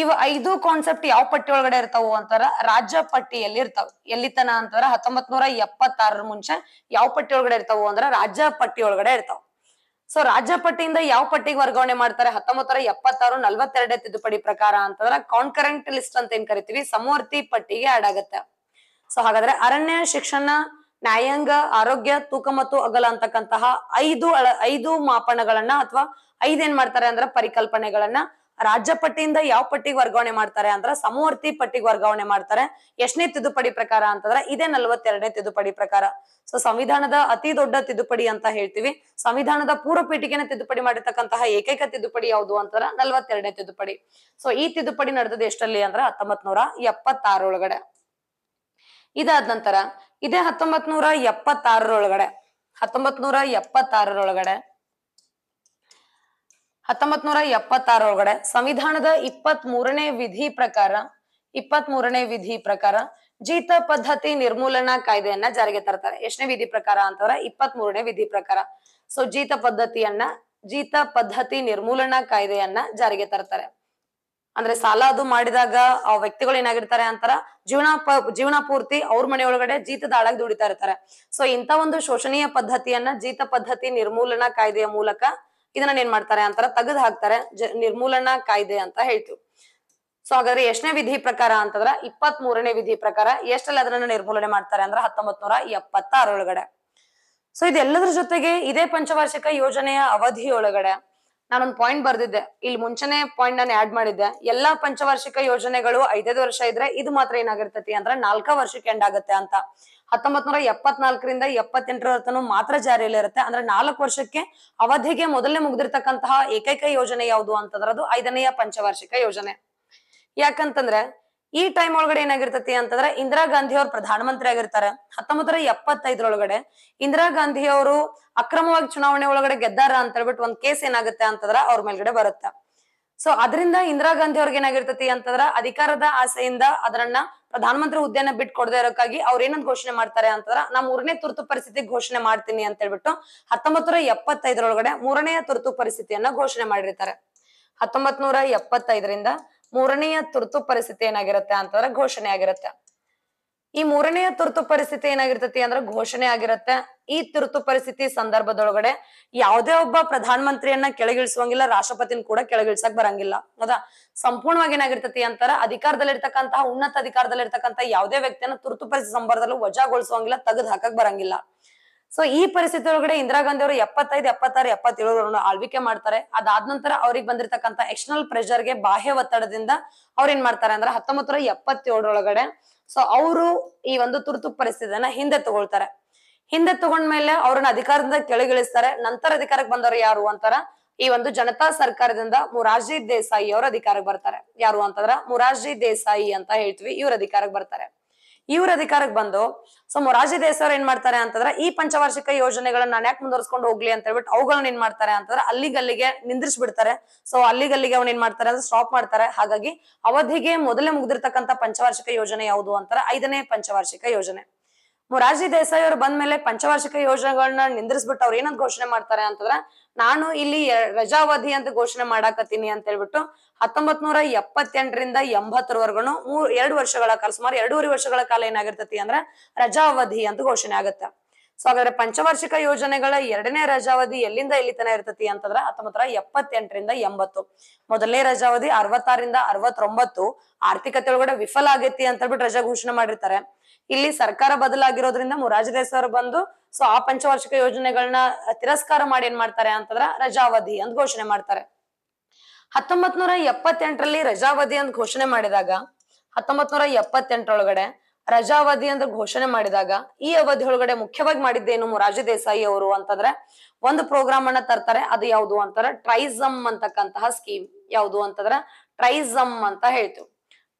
ಇವ ಐದು ಕಾನ್ಸೆಪ್ಟ್ ಯಾವ ಪಟ್ಟಿ ಒಳಗಡೆ ಇರ್ತಾವು ಅಂತಾರ ರಾಜ್ಯ ಪಟ್ಟಿಯಲ್ಲಿ ಇರ್ತಾವ ಎಲ್ಲಿತನ ಅಂತಾರ ಹತ್ತೊಂಬತ್ ನೂರ ಎಪ್ಪತ್ತಾರರ ಮುಂಚೆ ಯಾವ ಪಟ್ಟಿ ಒಳಗಡೆ ಇರ್ತಾವು ಅಂದ್ರ ರಾಜ್ಯ ಪಟ್ಟಿ ಒಳಗಡೆ ಇರ್ತಾವ ಸೊ ರಾಜ್ಯ ಪಟ್ಟಿಯಿಂದ ಯಾವ ಪಟ್ಟಿಗೆ ವರ್ಗಾವಣೆ ಮಾಡ್ತಾರೆ ಹತ್ತೊಂಬತ್ತರ ಎಪ್ಪತ್ತಾರು ನಲ್ವತ್ತೆರಡೇ ತಿದ್ದುಪಡಿ ಪ್ರಕಾರ ಅಂತಂದ್ರ ಕಾನ್ಕರೆಂಟ್ ಲಿಸ್ಟ್ ಅಂತ ಏನ್ ಕರಿತೀವಿ ಸಮವರ್ತಿ ಪಟ್ಟಿಗೆ ಆಡ್ ಆಗತ್ತೆ ಸೊ ಹಾಗಾದ್ರೆ ಅರಣ್ಯ ಶಿಕ್ಷಣ ನ್ಯಾಯಾಂಗ ಆರೋಗ್ಯ ತೂಕ ಮತ್ತು ಅಗಲ ಅಂತಕ್ಕಂತಹ ಐದು ಐದು ಮಾಪನಗಳನ್ನ ಅಥವಾ ಐದೇನ್ ಮಾಡ್ತಾರೆ ಅಂದ್ರ ಪರಿಕಲ್ಪನೆಗಳನ್ನ ರಾಜ್ಯ ಪಟ್ಟಿಯಿಂದ ಯಾವ ಪಟ್ಟಿಗೆ ವರ್ಗಾವಣೆ ಮಾಡ್ತಾರೆ ಅಂದ್ರೆ ಸಮವರ್ತಿ ಪಟ್ಟಿಗೆ ವರ್ಗಾವಣೆ ಮಾಡ್ತಾರೆ ಎಷ್ಟನೇ ತಿದ್ದುಪಡಿ ಪ್ರಕಾರ ಅಂತಂದ್ರೆ ಇದೇ ನಲ್ವತ್ತೆರಡನೇ ತಿದ್ದುಪಡಿ ಪ್ರಕಾರ ಸೊ ಸಂವಿಧಾನದ ಅತಿ ದೊಡ್ಡ ತಿದ್ದುಪಡಿ ಅಂತ ಹೇಳ್ತೀವಿ ಸಂವಿಧಾನದ ಪೂರ್ವ ಪೀಠಿಗೆನ ತಿದ್ದುಪಡಿ ಮಾಡಿರ್ತಕ್ಕಂತಹ ಏಕೈಕ ತಿದ್ದುಪಡಿ ಯಾವುದು ಅಂತಂದ್ರೆ ನಲ್ವತ್ತೆರಡನೇ ತಿದ್ದುಪಡಿ ಸೊ ಈ ತಿದ್ದುಪಡಿ ನಡೆದದ್ದು ಎಷ್ಟಲ್ಲಿ ಅಂದ್ರೆ ಹತ್ತೊಂಬತ್ ನೂರ ಎಪ್ಪತ್ತಾರೊಳಗಡೆ ಇದಾದ ನಂತರ ಇದೇ ಹತ್ತೊಂಬತ್ ನೂರ ಎಪ್ಪತ್ತಾರರೊಳಗಡೆ ಹತ್ತೊಂಬತ್ ನೂರ ಎಪ್ಪತ್ತಾರರೊಳಗಡೆ ಹತ್ತೊಂಬತ್ ನೂರ ಎಪ್ಪತ್ತಾರೊಳಗಡೆ ಸಂವಿಧಾನದ ಇಪ್ಪತ್ ಮೂರನೇ ವಿಧಿ ಪ್ರಕಾರ ಇಪ್ಪತ್ ಮೂರನೇ ವಿಧಿ ಪ್ರಕಾರ ಜೀತ ಪದ್ಧತಿ ನಿರ್ಮೂಲನಾ ಕಾಯ್ದೆಯನ್ನ ಜಾರಿಗೆ ತರ್ತಾರೆ ಎಷ್ಟನೇ ವಿಧಿ ಪ್ರಕಾರ ಅಂತವ್ರ ಇಪ್ಪತ್ ಮೂರನೇ ವಿಧಿ ಪ್ರಕಾರ ಸೊ ಜೀತ ಪದ್ಧತಿಯನ್ನ ಜೀತ ಪದ್ಧತಿ ನಿರ್ಮೂಲನಾ ಕಾಯ್ದೆಯನ್ನ ಜಾರಿಗೆ ತರ್ತಾರೆ ಅಂದ್ರೆ ಸಾಲ ಅದು ಮಾಡಿದಾಗ ಆ ವ್ಯಕ್ತಿಗಳು ಏನಾಗಿರ್ತಾರೆ ಅಂತಾರ ಜೀವನ ಜೀವನ ಪೂರ್ತಿ ಅವ್ರ ಮನೆಯೊಳಗಡೆ ಜೀತದ ಆಳಾಗಿ ದುಡಿತಾ ಇರ್ತಾರೆ ಸೊ ಇಂತ ಒಂದು ಶೋಷಣೀಯ ಪದ್ಧತಿಯನ್ನ ಜೀತ ಪದ್ಧತಿ ನಿರ್ಮೂಲನಾ ಕಾಯ್ದೆಯ ಮೂಲಕ ಇದನ್ನ ಏನ್ ಮಾಡ್ತಾರೆ ಅಂತಾರ ತೆಗೆದು ಹಾಕ್ತಾರೆ ನಿರ್ಮೂಲನಾ ಕಾಯ್ದೆ ಅಂತ ಹೇಳ್ತೀವಿ ಸೊ ಹಾಗಾದ್ರೆ ಎಷ್ಟನೇ ವಿಧಿ ಪ್ರಕಾರ ಅಂತಂದ್ರ ಇಪ್ಪತ್ ಮೂರನೇ ವಿಧಿ ಪ್ರಕಾರ ಎಷ್ಟಲ್ಲಿ ಅದನ್ನ ನಿರ್ಮೂಲನೆ ಮಾಡ್ತಾರೆ ಅಂದ್ರ ಹತ್ತೊಂಬತ್ ನೂರ ಎಪ್ಪತ್ತಾರೊಳಗಡೆ ಸೊ ಇದೆಲ್ಲದ್ರ ಜೊತೆಗೆ ಇದೇ ಪಂಚವಾರ್ಷಿಕ ಯೋಜನೆಯ ಅವಧಿಯೊಳಗಡೆ ನಾನೊಂದು ಪಾಯಿಂಟ್ ಬರ್ದಿದ್ದೆ ಇಲ್ಲಿ ಮುಂಚೆನೆ ಪಾಯಿಂಟ್ ನಾನು ಆಡ್ ಮಾಡಿದ್ದೆ ಎಲ್ಲಾ ಪಂಚವಾರ್ಷಿಕ ಯೋಜನೆಗಳು ಐದೈದು ವರ್ಷ ಇದ್ರೆ ಇದು ಮಾತ್ರ ಏನಾಗಿರ್ತತಿ ಅಂದ್ರೆ ನಾಲ್ಕ ವರ್ಷಕ್ಕೆ ಎಂಡ್ ಆಗುತ್ತೆ ಅಂತ ಹತ್ತೊಂಬತ್ ನೂರ ಎಪ್ಪತ್ನಾಲ್ಕರಿಂದ ಎಪ್ಪತ್ತೆಂಟರ ಮಾತ್ರ ಜಾರಿಯಲ್ಲಿ ಇರುತ್ತೆ ಅಂದ್ರೆ ನಾಲ್ಕು ವರ್ಷಕ್ಕೆ ಅವಧಿಗೆ ಮೊದಲೇ ಮುಗ್ದಿರ್ತಕ್ಕಂತಹ ಏಕೈಕ ಯೋಜನೆ ಯಾವುದು ಅಂತಂದ್ರೆ ಅದು ಐದನೆಯ ಪಂಚವಾರ್ಷಿಕ ಯೋಜನೆ ಯಾಕಂತಂದ್ರೆ ಈ ಟೈಮ್ ಒಳಗಡೆ ಏನಾಗಿರ್ತತಿ ಅಂತಂದ್ರೆ ಇಂದಿರಾ ಗಾಂಧಿ ಅವ್ರು ಪ್ರಧಾನಮಂತ್ರಿ ಆಗಿರ್ತಾರೆ ಹತ್ತೊಂಬತ್ತರ ಎಪ್ಪತ್ತೈದರೊಳಗಡೆ ಇಂದಿರಾ ಗಾಂಧಿ ಅವರು ಅಕ್ರಮವಾಗಿ ಚುನಾವಣೆ ಒಳಗಡೆ ಗೆದ್ದಾರ ಅಂತ ಹೇಳ್ಬಿಟ್ಟು ಒಂದ್ ಕೇಸ್ ಏನಾಗುತ್ತೆ ಅಂತಂದ್ರ ಅವ್ರ ಮೇಲ್ಗಡೆ ಬರುತ್ತೆ ಸೊ ಅದರಿಂದ ಇಂದಿರಾ ಗಾಂಧಿ ಅವ್ರಿಗೆ ಏನಾಗಿರ್ತತಿ ಅಂತಂದ್ರ ಅಧಿಕಾರದ ಆಸೆಯಿಂದ ಅದರನ್ನ ಪ್ರಧಾನಮಂತ್ರಿ ಹುದ್ದೆನ ಬಿಟ್ಟು ಕೊಡದೇ ಇರೋಕ್ಕಾಗಿ ಅವ್ರ ಏನಂತ ಘೋಷಣೆ ಮಾಡ್ತಾರೆ ಅಂತಂದ್ರ ನಾ ಮೂರನೇ ತುರ್ತು ಪರಿಸ್ಥಿತಿ ಘೋಷಣೆ ಮಾಡ್ತೀನಿ ಅಂತ ಹೇಳ್ಬಿಟ್ಟು ಹತ್ತೊಂಬತ್ತು ಎಪ್ಪತ್ತೈದರೊಳಗಡೆ ಮೂರನೇ ತುರ್ತು ಪರಿಸ್ಥಿತಿಯನ್ನ ಘೋಷಣೆ ಮಾಡಿರ್ತಾರೆ ಹತ್ತೊಂಬತ್ ನೂರ ಎಪ್ಪತ್ತೈದರಿಂದ ಮೂರನೆಯ ತುರ್ತು ಪರಿಸ್ಥಿತಿ ಏನಾಗಿರುತ್ತೆ ಅಂತಂದ್ರ ಘೋಷಣೆ ಆಗಿರುತ್ತೆ ಈ ಮೂರನೆಯ ತುರ್ತು ಪರಿಸ್ಥಿತಿ ಏನಾಗಿರ್ತತಿ ಅಂದ್ರೆ ಘೋಷಣೆ ಆಗಿರುತ್ತೆ ಈ ತುರ್ತು ಪರಿಸ್ಥಿತಿ ಸಂದರ್ಭದೊಳಗಡೆ ಯಾವುದೇ ಒಬ್ಬ ಪ್ರಧಾನ ಮಂತ್ರಿಯನ್ನ ಕೆಳಗಿಳಿಸುವಂಗಿಲ್ಲ ರಾಷ್ಟ್ರಪತಿನ ಕೂಡ ಕೆಳಗಿಳಿಸಕ್ ಬರಂಗಿಲ್ಲ ಹೌದಾ ಸಂಪೂರ್ಣವಾಗಿ ಏನಾಗಿರ್ತತಿ ಅಂತಾರ ಅಧಿಕಾರದಲ್ಲಿರ್ತಕ್ಕಂತಹ ಉನ್ನತ ಅಧಿಕಾರದಲ್ಲಿರ್ತಕ್ಕಂತಹ ಯಾವುದೇ ವ್ಯಕ್ತಿಯನ್ನ ತುರ್ತು ಪರಿಸ್ಥಿತಿ ಸಂದರ್ಭದಲ್ಲಿ ವಜಾಗೊಳಿಸುವಂಗಿಲ್ಲ ತೆಗೆದು ಹಾಕಕ್ ಬರಂಗಿಲ್ಲ ಸೊ ಈ ಪರಿಸ್ಥಿತಿ ಒಳಗಡೆ ಇಂದಿರಾ ಗಾಂಧಿ ಅವರು ಎಪ್ಪತ್ತೈದು ಎಪ್ಪತ್ತಾರು ಎಪ್ಪತ್ತೇಳು ಆಳ್ವಿಕೆ ಮಾಡ್ತಾರೆ ಅದಾದ ನಂತರ ಅವ್ರಿಗೆ ಬಂದಿರತಕ್ಕಂತ ಎಕ್ಸ್ಟರ್ನಲ್ ಪ್ರೆಷರ್ಗೆ ಗೆ ಬಾಹ್ಯ ಒತ್ತಡದಿಂದ ಅವ್ರ ಏನ್ ಮಾಡ್ತಾರೆ ಅಂದ್ರೆ ಹತ್ತೊಂಬತ್ತು ಎಪ್ಪತ್ತೇಳರೊಳಗಡೆ ಸೊ ಅವರು ಈ ಒಂದು ತುರ್ತು ಪರಿಸ್ಥಿತಿಯನ್ನ ಹಿಂದೆ ತಗೊಳ್ತಾರೆ ಹಿಂದೆ ತಗೊಂಡ್ಮೇಲೆ ಅವ್ರನ್ನ ಅಧಿಕಾರದಿಂದ ಕೆಳಗಿಳಿಸ್ತಾರೆ ನಂತರ ಅಧಿಕಾರಕ್ಕೆ ಬಂದವರು ಯಾರು ಅಂತಾರ ಈ ಒಂದು ಜನತಾ ಸರ್ಕಾರದಿಂದ ಮುರಾರ್ಜಿ ದೇಸಾಯಿ ಅವರು ಅಧಿಕಾರಕ್ಕೆ ಬರ್ತಾರೆ ಯಾರು ಅಂತಂದ್ರ ಮುರಾರ್ಜಿ ದೇಸಾಯಿ ಅಂತ ಹೇಳ್ತೀವಿ ಇವ್ರ ಅಧಿಕಾರಕ್ಕೆ ಬರ್ತಾರೆ ಇವ್ರ ಅಧಿಕಾರಕ್ಕೆ ಬಂದು ಸೊ ಮೊರಾಜಿ ದೇಸಾಯಿ ಏನ್ ಮಾಡ್ತಾರೆ ಅಂತಂದ್ರೆ ಈ ಪಂಚವಾರ್ಷಿಕ ಯೋಜನೆಗಳನ್ನ ನಾನು ಯಾಕೆ ಮುಂದುವರ್ಸ್ಕೊಂಡು ಹೋಗ್ಲಿ ಅಂತ ಹೇಳ್ಬಿಟ್ಟು ಅವುಗಳನ್ನ ಏನ್ ಮಾಡ್ತಾರೆ ಅಂತಂದ್ರೆ ಅಲ್ಲಿಗಲ್ಲಿಗೆ ಬಿಡ್ತಾರೆ ಸೊ ಅಲ್ಲಿಗಲ್ಲಿಗೆ ಅವ್ನ ಏನ್ ಮಾಡ್ತಾರೆ ಅಂದ್ರೆ ಸ್ಟಾಪ್ ಮಾಡ್ತಾರೆ ಹಾಗಾಗಿ ಅವಧಿಗೆ ಮೊದಲೇ ಮುಗ್ದಿರ್ತಕ್ಕಂಥ ಪಂಚವಾರ್ಷಿಕ ಯೋಜನೆ ಯಾವುದು ಅಂತಾರೆ ಐದನೇ ಪಂಚವಾರ್ಷಿಕ ಯೋಜನೆ ಮೊರಾರ್ಜಿ ದೇಸಾಯಿ ಅವರು ಬಂದ್ಮೇಲೆ ಪಂಚವಾರ್ಷಿಕ ಯೋಜನೆಗಳನ್ನ ನಿಂದ್ರಿಸ್ಬಿಟ್ಟು ಅವ್ರು ಏನಂತ ಘೋಷಣೆ ಮಾಡ್ತಾರೆ ಅಂತಂದ್ರ ನಾನು ಇಲ್ಲಿ ರಜಾವಧಿ ಅಂತ ಘೋಷಣೆ ಮಾಡಾಕತ್ತೀನಿ ಅಂತ ಹೇಳ್ಬಿಟ್ಟು ಹತ್ತೊಂಬತ್ ನೂರ ಎಪ್ಪತ್ತೆಂಟರಿಂದ ಎಂಬತ್ತರವರೆಗೂ ಮೂರ್ ಎರಡು ವರ್ಷಗಳ ಕಾಲ ಸುಮಾರು ಎರಡೂವರೆ ವರ್ಷಗಳ ಕಾಲ ಏನಾಗಿರ್ತತಿ ಅಂದ್ರ ರಜಾವಧಿ ಅಂತ ಘೋಷಣೆ ಆಗುತ್ತೆ ಸೊ ಹಾಗಾದ್ರೆ ಪಂಚವಾರ್ಷಿಕ ಯೋಜನೆಗಳ ಎರಡನೇ ರಜಾವಧಿ ಎಲ್ಲಿಂದ ಎಲ್ಲಿ ತನ ಇರ್ತತಿ ಅಂತಂದ್ರ ಹತ್ತೊಂಬತ್ತರ ಎಪ್ಪತ್ತೆಂಟರಿಂದ ಎಂಬತ್ತು ಮೊದಲನೇ ರಜಾವಧಿ ಅರವತ್ತಾರಿಂದ ಅರವತ್ತೊಂಬತ್ತು ಆರ್ಥಿಕತೆ ಒಳಗಡೆ ವಿಫಲ ಆಗೈತಿ ಅಂತ ಹೇಳ್ಬಿಟ್ಟು ರಜಾ ಘೋಷಣೆ ಮಾಡಿರ್ತಾರೆ ಇಲ್ಲಿ ಸರ್ಕಾರ ಬದಲಾಗಿರೋದ್ರಿಂದ ಮುರಾಜದೇಸ್ ಅವರು ಬಂದು ಸೊ ಆ ಪಂಚವಾರ್ಷಿಕ ಯೋಜನೆಗಳನ್ನ ತಿರಸ್ಕಾರ ಮಾಡಿ ಏನ್ ಮಾಡ್ತಾರೆ ಅಂತಂದ್ರ ರಜಾವಧಿ ಅಂತ ಘೋಷಣೆ ಮಾಡ್ತಾರೆ ಹತ್ತೊಂಬತ್ ನೂರ ಎಪ್ಪತ್ತೆಂಟರಲ್ಲಿ ರಜಾವಧಿ ಅಂತ ಘೋಷಣೆ ಮಾಡಿದಾಗ ಹತ್ತೊಂಬತ್ ನೂರ ಎಪ್ಪತ್ತೆಂಟರೊಳಗಡೆ ರಜಾವಧಿ ಅಂತ ಘೋಷಣೆ ಮಾಡಿದಾಗ ಈ ಅವಧಿ ಒಳಗಡೆ ಮುಖ್ಯವಾಗಿ ಮಾಡಿದ್ದೇನು ರಾಜು ದೇಸಾಯಿ ಅವರು ಅಂತಂದ್ರೆ ಒಂದು ಪ್ರೋಗ್ರಾಮ್ ಅನ್ನ ತರ್ತಾರೆ ಅದು ಯಾವುದು ಅಂತಾರೆ ಟ್ರೈಸಮ್ ಅಂತಕ್ಕಂತಹ ಸ್ಕೀಮ್ ಯಾವುದು ಅಂತಂದ್ರೆ ಟ್ರೈಸಮ್ ಅಂತ ಹೇಳ್ತು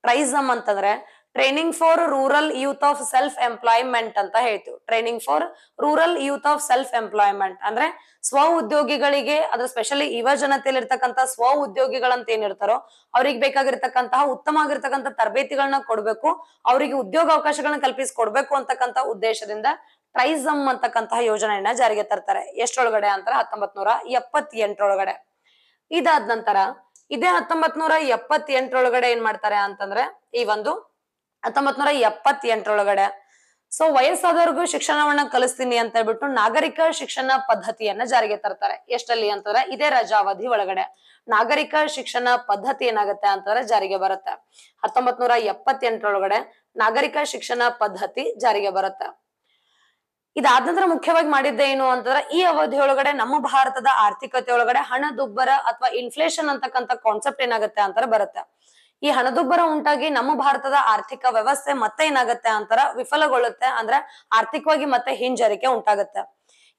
ಟ್ರೈಸಮ್ ಅಂತಂದ್ರೆ training for rural youth of self employment ಅಂತ ಹೇಳ್ತೀವಿ training for rural youth of self employment ಅಂದ್ರೆ ಸ್ವ ಉದ್ಯೋಗಿಗಳಿಗೆ ಅದ್ರ ಸ್ಪೆಷಲಿ ಯುವ ಜನತೆಯಲ್ಲಿ ಸ್ವ ಉದ್ಯೋಗಿಗಳಂತ ಏನಿರ್ತಾರೋ ಅವ್ರಿಗೆ ಬೇಕಾಗಿರ್ತಕ್ಕಂತಹ ಉತ್ತಮ ಆಗಿರ್ತಕ್ಕಂಥ ತರಬೇತಿಗಳನ್ನ ಕೊಡ್ಬೇಕು ಅವರಿಗೆ ಉದ್ಯೋಗ ಅವಕಾಶಗಳನ್ನ ಕಲ್ಪಿಸಿಕೊಡ್ಬೇಕು ಅಂತಕ್ಕಂಥ ಉದ್ದೇಶದಿಂದ ಟ್ರೈಸಮ್ ಅಂತಕ್ಕಂತಹ ಯೋಜನೆಯನ್ನ ಜಾರಿಗೆ ತರ್ತಾರೆ ಎಷ್ಟೊಳಗಡೆ ಅಂತ ಹತ್ತೊಂಬತ್ ನೂರ ಎಪ್ಪತ್ ಇದಾದ ನಂತರ ಇದೇ ಹತ್ತೊಂಬತ್ ನೂರ ಎಪ್ಪತ್ ಏನ್ ಮಾಡ್ತಾರೆ ಅಂತಂದ್ರೆ ಈ ಒಂದು ಹತ್ತೊಂಬತ್ ನೂರ ಎಪ್ಪತ್ತೆಂಟರೊಳಗಡೆ ಸೊ ವಯಸ್ಸಾದವ್ರಿಗೂ ಶಿಕ್ಷಣವನ್ನ ಕಲಿಸ್ತೀನಿ ಅಂತ ಹೇಳ್ಬಿಟ್ಟು ನಾಗರಿಕ ಶಿಕ್ಷಣ ಪದ್ಧತಿಯನ್ನ ಜಾರಿಗೆ ತರ್ತಾರೆ ಎಷ್ಟಲ್ಲಿ ಅಂತಂದ್ರೆ ಇದೇ ರಜಾವಧಿ ಒಳಗಡೆ ನಾಗರಿಕ ಶಿಕ್ಷಣ ಪದ್ಧತಿ ಏನಾಗುತ್ತೆ ಅಂತಂದ್ರೆ ಜಾರಿಗೆ ಬರುತ್ತೆ ಹತ್ತೊಂಬತ್ ನೂರ ಎಪ್ಪತ್ತೆಂಟರೊಳಗಡೆ ನಾಗರಿಕ ಶಿಕ್ಷಣ ಪದ್ಧತಿ ಜಾರಿಗೆ ಬರುತ್ತೆ ಇದಾದ ನಂತರ ಮುಖ್ಯವಾಗಿ ಮಾಡಿದ್ದೆ ಏನು ಅಂತಂದ್ರೆ ಈ ಅವಧಿಯೊಳಗಡೆ ನಮ್ಮ ಭಾರತದ ಆರ್ಥಿಕತೆ ಒಳಗಡೆ ಹಣದುಬ್ಬರ ಅಥವಾ ಇನ್ಫ್ಲೇಷನ್ ಅಂತಕ್ಕಂಥ ಕಾನ್ಸೆಪ್ಟ್ ಏನಾಗುತ್ತೆ ಅಂತಾರೆ ಬರುತ್ತೆ ಈ ಹಣದುಬ್ಬರ ಉಂಟಾಗಿ ನಮ್ಮ ಭಾರತದ ಆರ್ಥಿಕ ವ್ಯವಸ್ಥೆ ಮತ್ತೆ ಏನಾಗುತ್ತೆ ಅಂತಾರ ವಿಫಲಗೊಳ್ಳುತ್ತೆ ಅಂದ್ರೆ ಆರ್ಥಿಕವಾಗಿ ಮತ್ತೆ ಹಿಂಜರಿಕೆ ಉಂಟಾಗುತ್ತೆ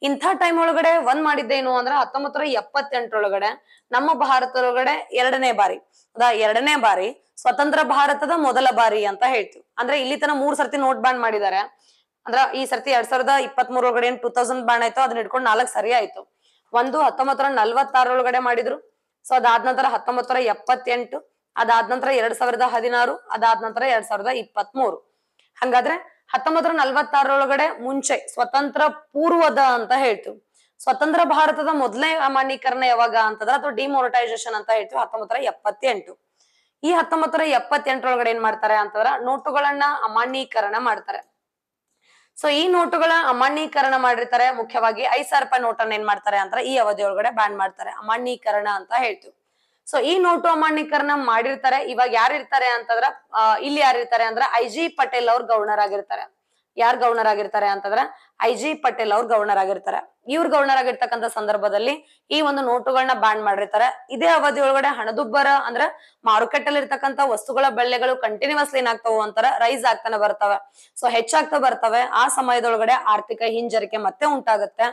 ಇಂಥ ಟೈಮ್ ಒಳಗಡೆ ಒಂದ್ ಮಾಡಿದ್ದೇನು ಅಂದ್ರೆ ಹತ್ತೊಂಬತ್ತರ ಎಪ್ಪತ್ತೆಂಟರೊಳಗಡೆ ನಮ್ಮ ಭಾರತದೊಳಗಡೆ ಎರಡನೇ ಬಾರಿ ಅದ ಎರಡನೇ ಬಾರಿ ಸ್ವತಂತ್ರ ಭಾರತದ ಮೊದಲ ಬಾರಿ ಅಂತ ಹೇಳ್ತೀವಿ ಅಂದ್ರೆ ಇಲ್ಲಿ ತನ ಮೂರ್ ಸರ್ತಿ ನೋಟ್ ಬ್ಯಾನ್ ಮಾಡಿದ್ದಾರೆ ಅಂದ್ರ ಈ ಸರ್ತಿ ಎರಡ್ ಸಾವಿರದ ಇಪ್ಪತ್ತ್ ಮೂರೊಳಗಡೆ ಏನ್ ಟೂ ತೌಸಂಡ್ ಬ್ಯಾನ್ ಆಯ್ತು ಅದನ್ನ ಇಟ್ಕೊಂಡು ನಾಲ್ಕು ಸರಿ ಆಯ್ತು ಒಂದು ಹತ್ತೊಂಬತ್ತರ ನಲ್ವತ್ತಾರೊಳಗಡೆ ಮಾಡಿದ್ರು ಸೊ ಅದಾದ ನಂತರ ಹತ್ತೊಂಬತ್ತರ ಎಪ್ಪತ್ತೆಂಟು ಅದಾದ ನಂತರ ಎರಡ್ ಸಾವಿರದ ಹದಿನಾರು ಅದಾದ ನಂತರ ಎರಡ್ ಸಾವಿರದ ಇಪ್ಪತ್ತ್ ಮೂರು ಹಂಗಾದ್ರೆ ಹತ್ತೊಂಬತ್ತರ ನಲ್ವತ್ತಾರೊಳಗಡೆ ಮುಂಚೆ ಸ್ವತಂತ್ರ ಪೂರ್ವದ ಅಂತ ಹೇಳ್ತು ಸ್ವತಂತ್ರ ಭಾರತದ ಮೊದಲನೇ ಅಮಾನ್ಯೀಕರಣ ಯಾವಾಗ ಅಂತಂದ್ರೆ ಅಥವಾ ಡಿಮೋನಟೈಸೇಷನ್ ಅಂತ ಹೇಳ್ತೀವಿ ಹತ್ತೊಂಬತ್ತರ ಎಪ್ಪತ್ತೆಂಟು ಈ ಹತ್ತೊಂಬತ್ತರ ಎಪ್ಪತ್ತೆಂಟರೊಳಗಡೆ ಏನ್ ಮಾಡ್ತಾರೆ ಅಂತಂದ್ರ ನೋಟುಗಳನ್ನ ಅಮಾನ್ಯೀಕರಣ ಮಾಡ್ತಾರೆ ಸೊ ಈ ನೋಟುಗಳ ಅಮಾನ್ಯೀಕರಣ ಮಾಡಿರ್ತಾರೆ ಮುಖ್ಯವಾಗಿ ಐದ್ ಸಾವಿರ ರೂಪಾಯಿ ನೋಟನ್ನ ಏನ್ ಮಾಡ್ತಾರೆ ಅಂತ ಈ ಅವಧಿಯೊಳಗಡೆ ಬ್ಯಾನ್ ಮಾಡ್ತಾರೆ ಅಮಾನ್ಯೀಕರಣ ಅಂತ ಹೇಳ್ತೀವಿ ಸೊ ಈ ನೋಟು ಅಮಾನ್ಯೀಕರಣ ಮಾಡಿರ್ತಾರೆ ಇವಾಗ ಯಾರು ಇರ್ತಾರೆ ಅಂತಂದ್ರ ಇಲ್ಲಿ ಯಾರು ಇರ್ತಾರೆ ಅಂದ್ರ ಐ ಜಿ ಪಟೇಲ್ ಅವ್ರ ಗವರ್ನರ್ ಆಗಿರ್ತಾರೆ ಯಾರ್ ಗವರ್ನರ್ ಆಗಿರ್ತಾರೆ ಅಂತಂದ್ರ ಐ ಜಿ ಪಟೇಲ್ ಅವ್ರ ಗವರ್ನರ್ ಆಗಿರ್ತಾರೆ ಇವ್ರ ಆಗಿರ್ತಕ್ಕಂಥ ಸಂದರ್ಭದಲ್ಲಿ ಈ ಒಂದು ನೋಟುಗಳನ್ನ ಬ್ಯಾನ್ ಮಾಡಿರ್ತಾರೆ ಇದೇ ಅವಧಿ ಒಳಗಡೆ ಹಣದುಬ್ಬರ ಅಂದ್ರೆ ಮಾರುಕಟ್ಟೆಯಲ್ಲಿ ಇರ್ತಕ್ಕಂಥ ವಸ್ತುಗಳ ಬೆಲೆಗಳು ಕಂಟಿನ್ಯೂಸ್ ಏನಾಗ್ತಾವ ಅಂತಾರ ರೈಸ್ ಆಗ್ತಾನೆ ಬರ್ತವೆ ಸೊ ಹೆಚ್ಚಾಗ್ತಾ ಬರ್ತವೆ ಆ ಸಮಯದೊಳಗಡೆ ಆರ್ಥಿಕ ಹಿಂಜರಿಕೆ ಮತ್ತೆ ಉಂಟಾಗುತ್ತೆ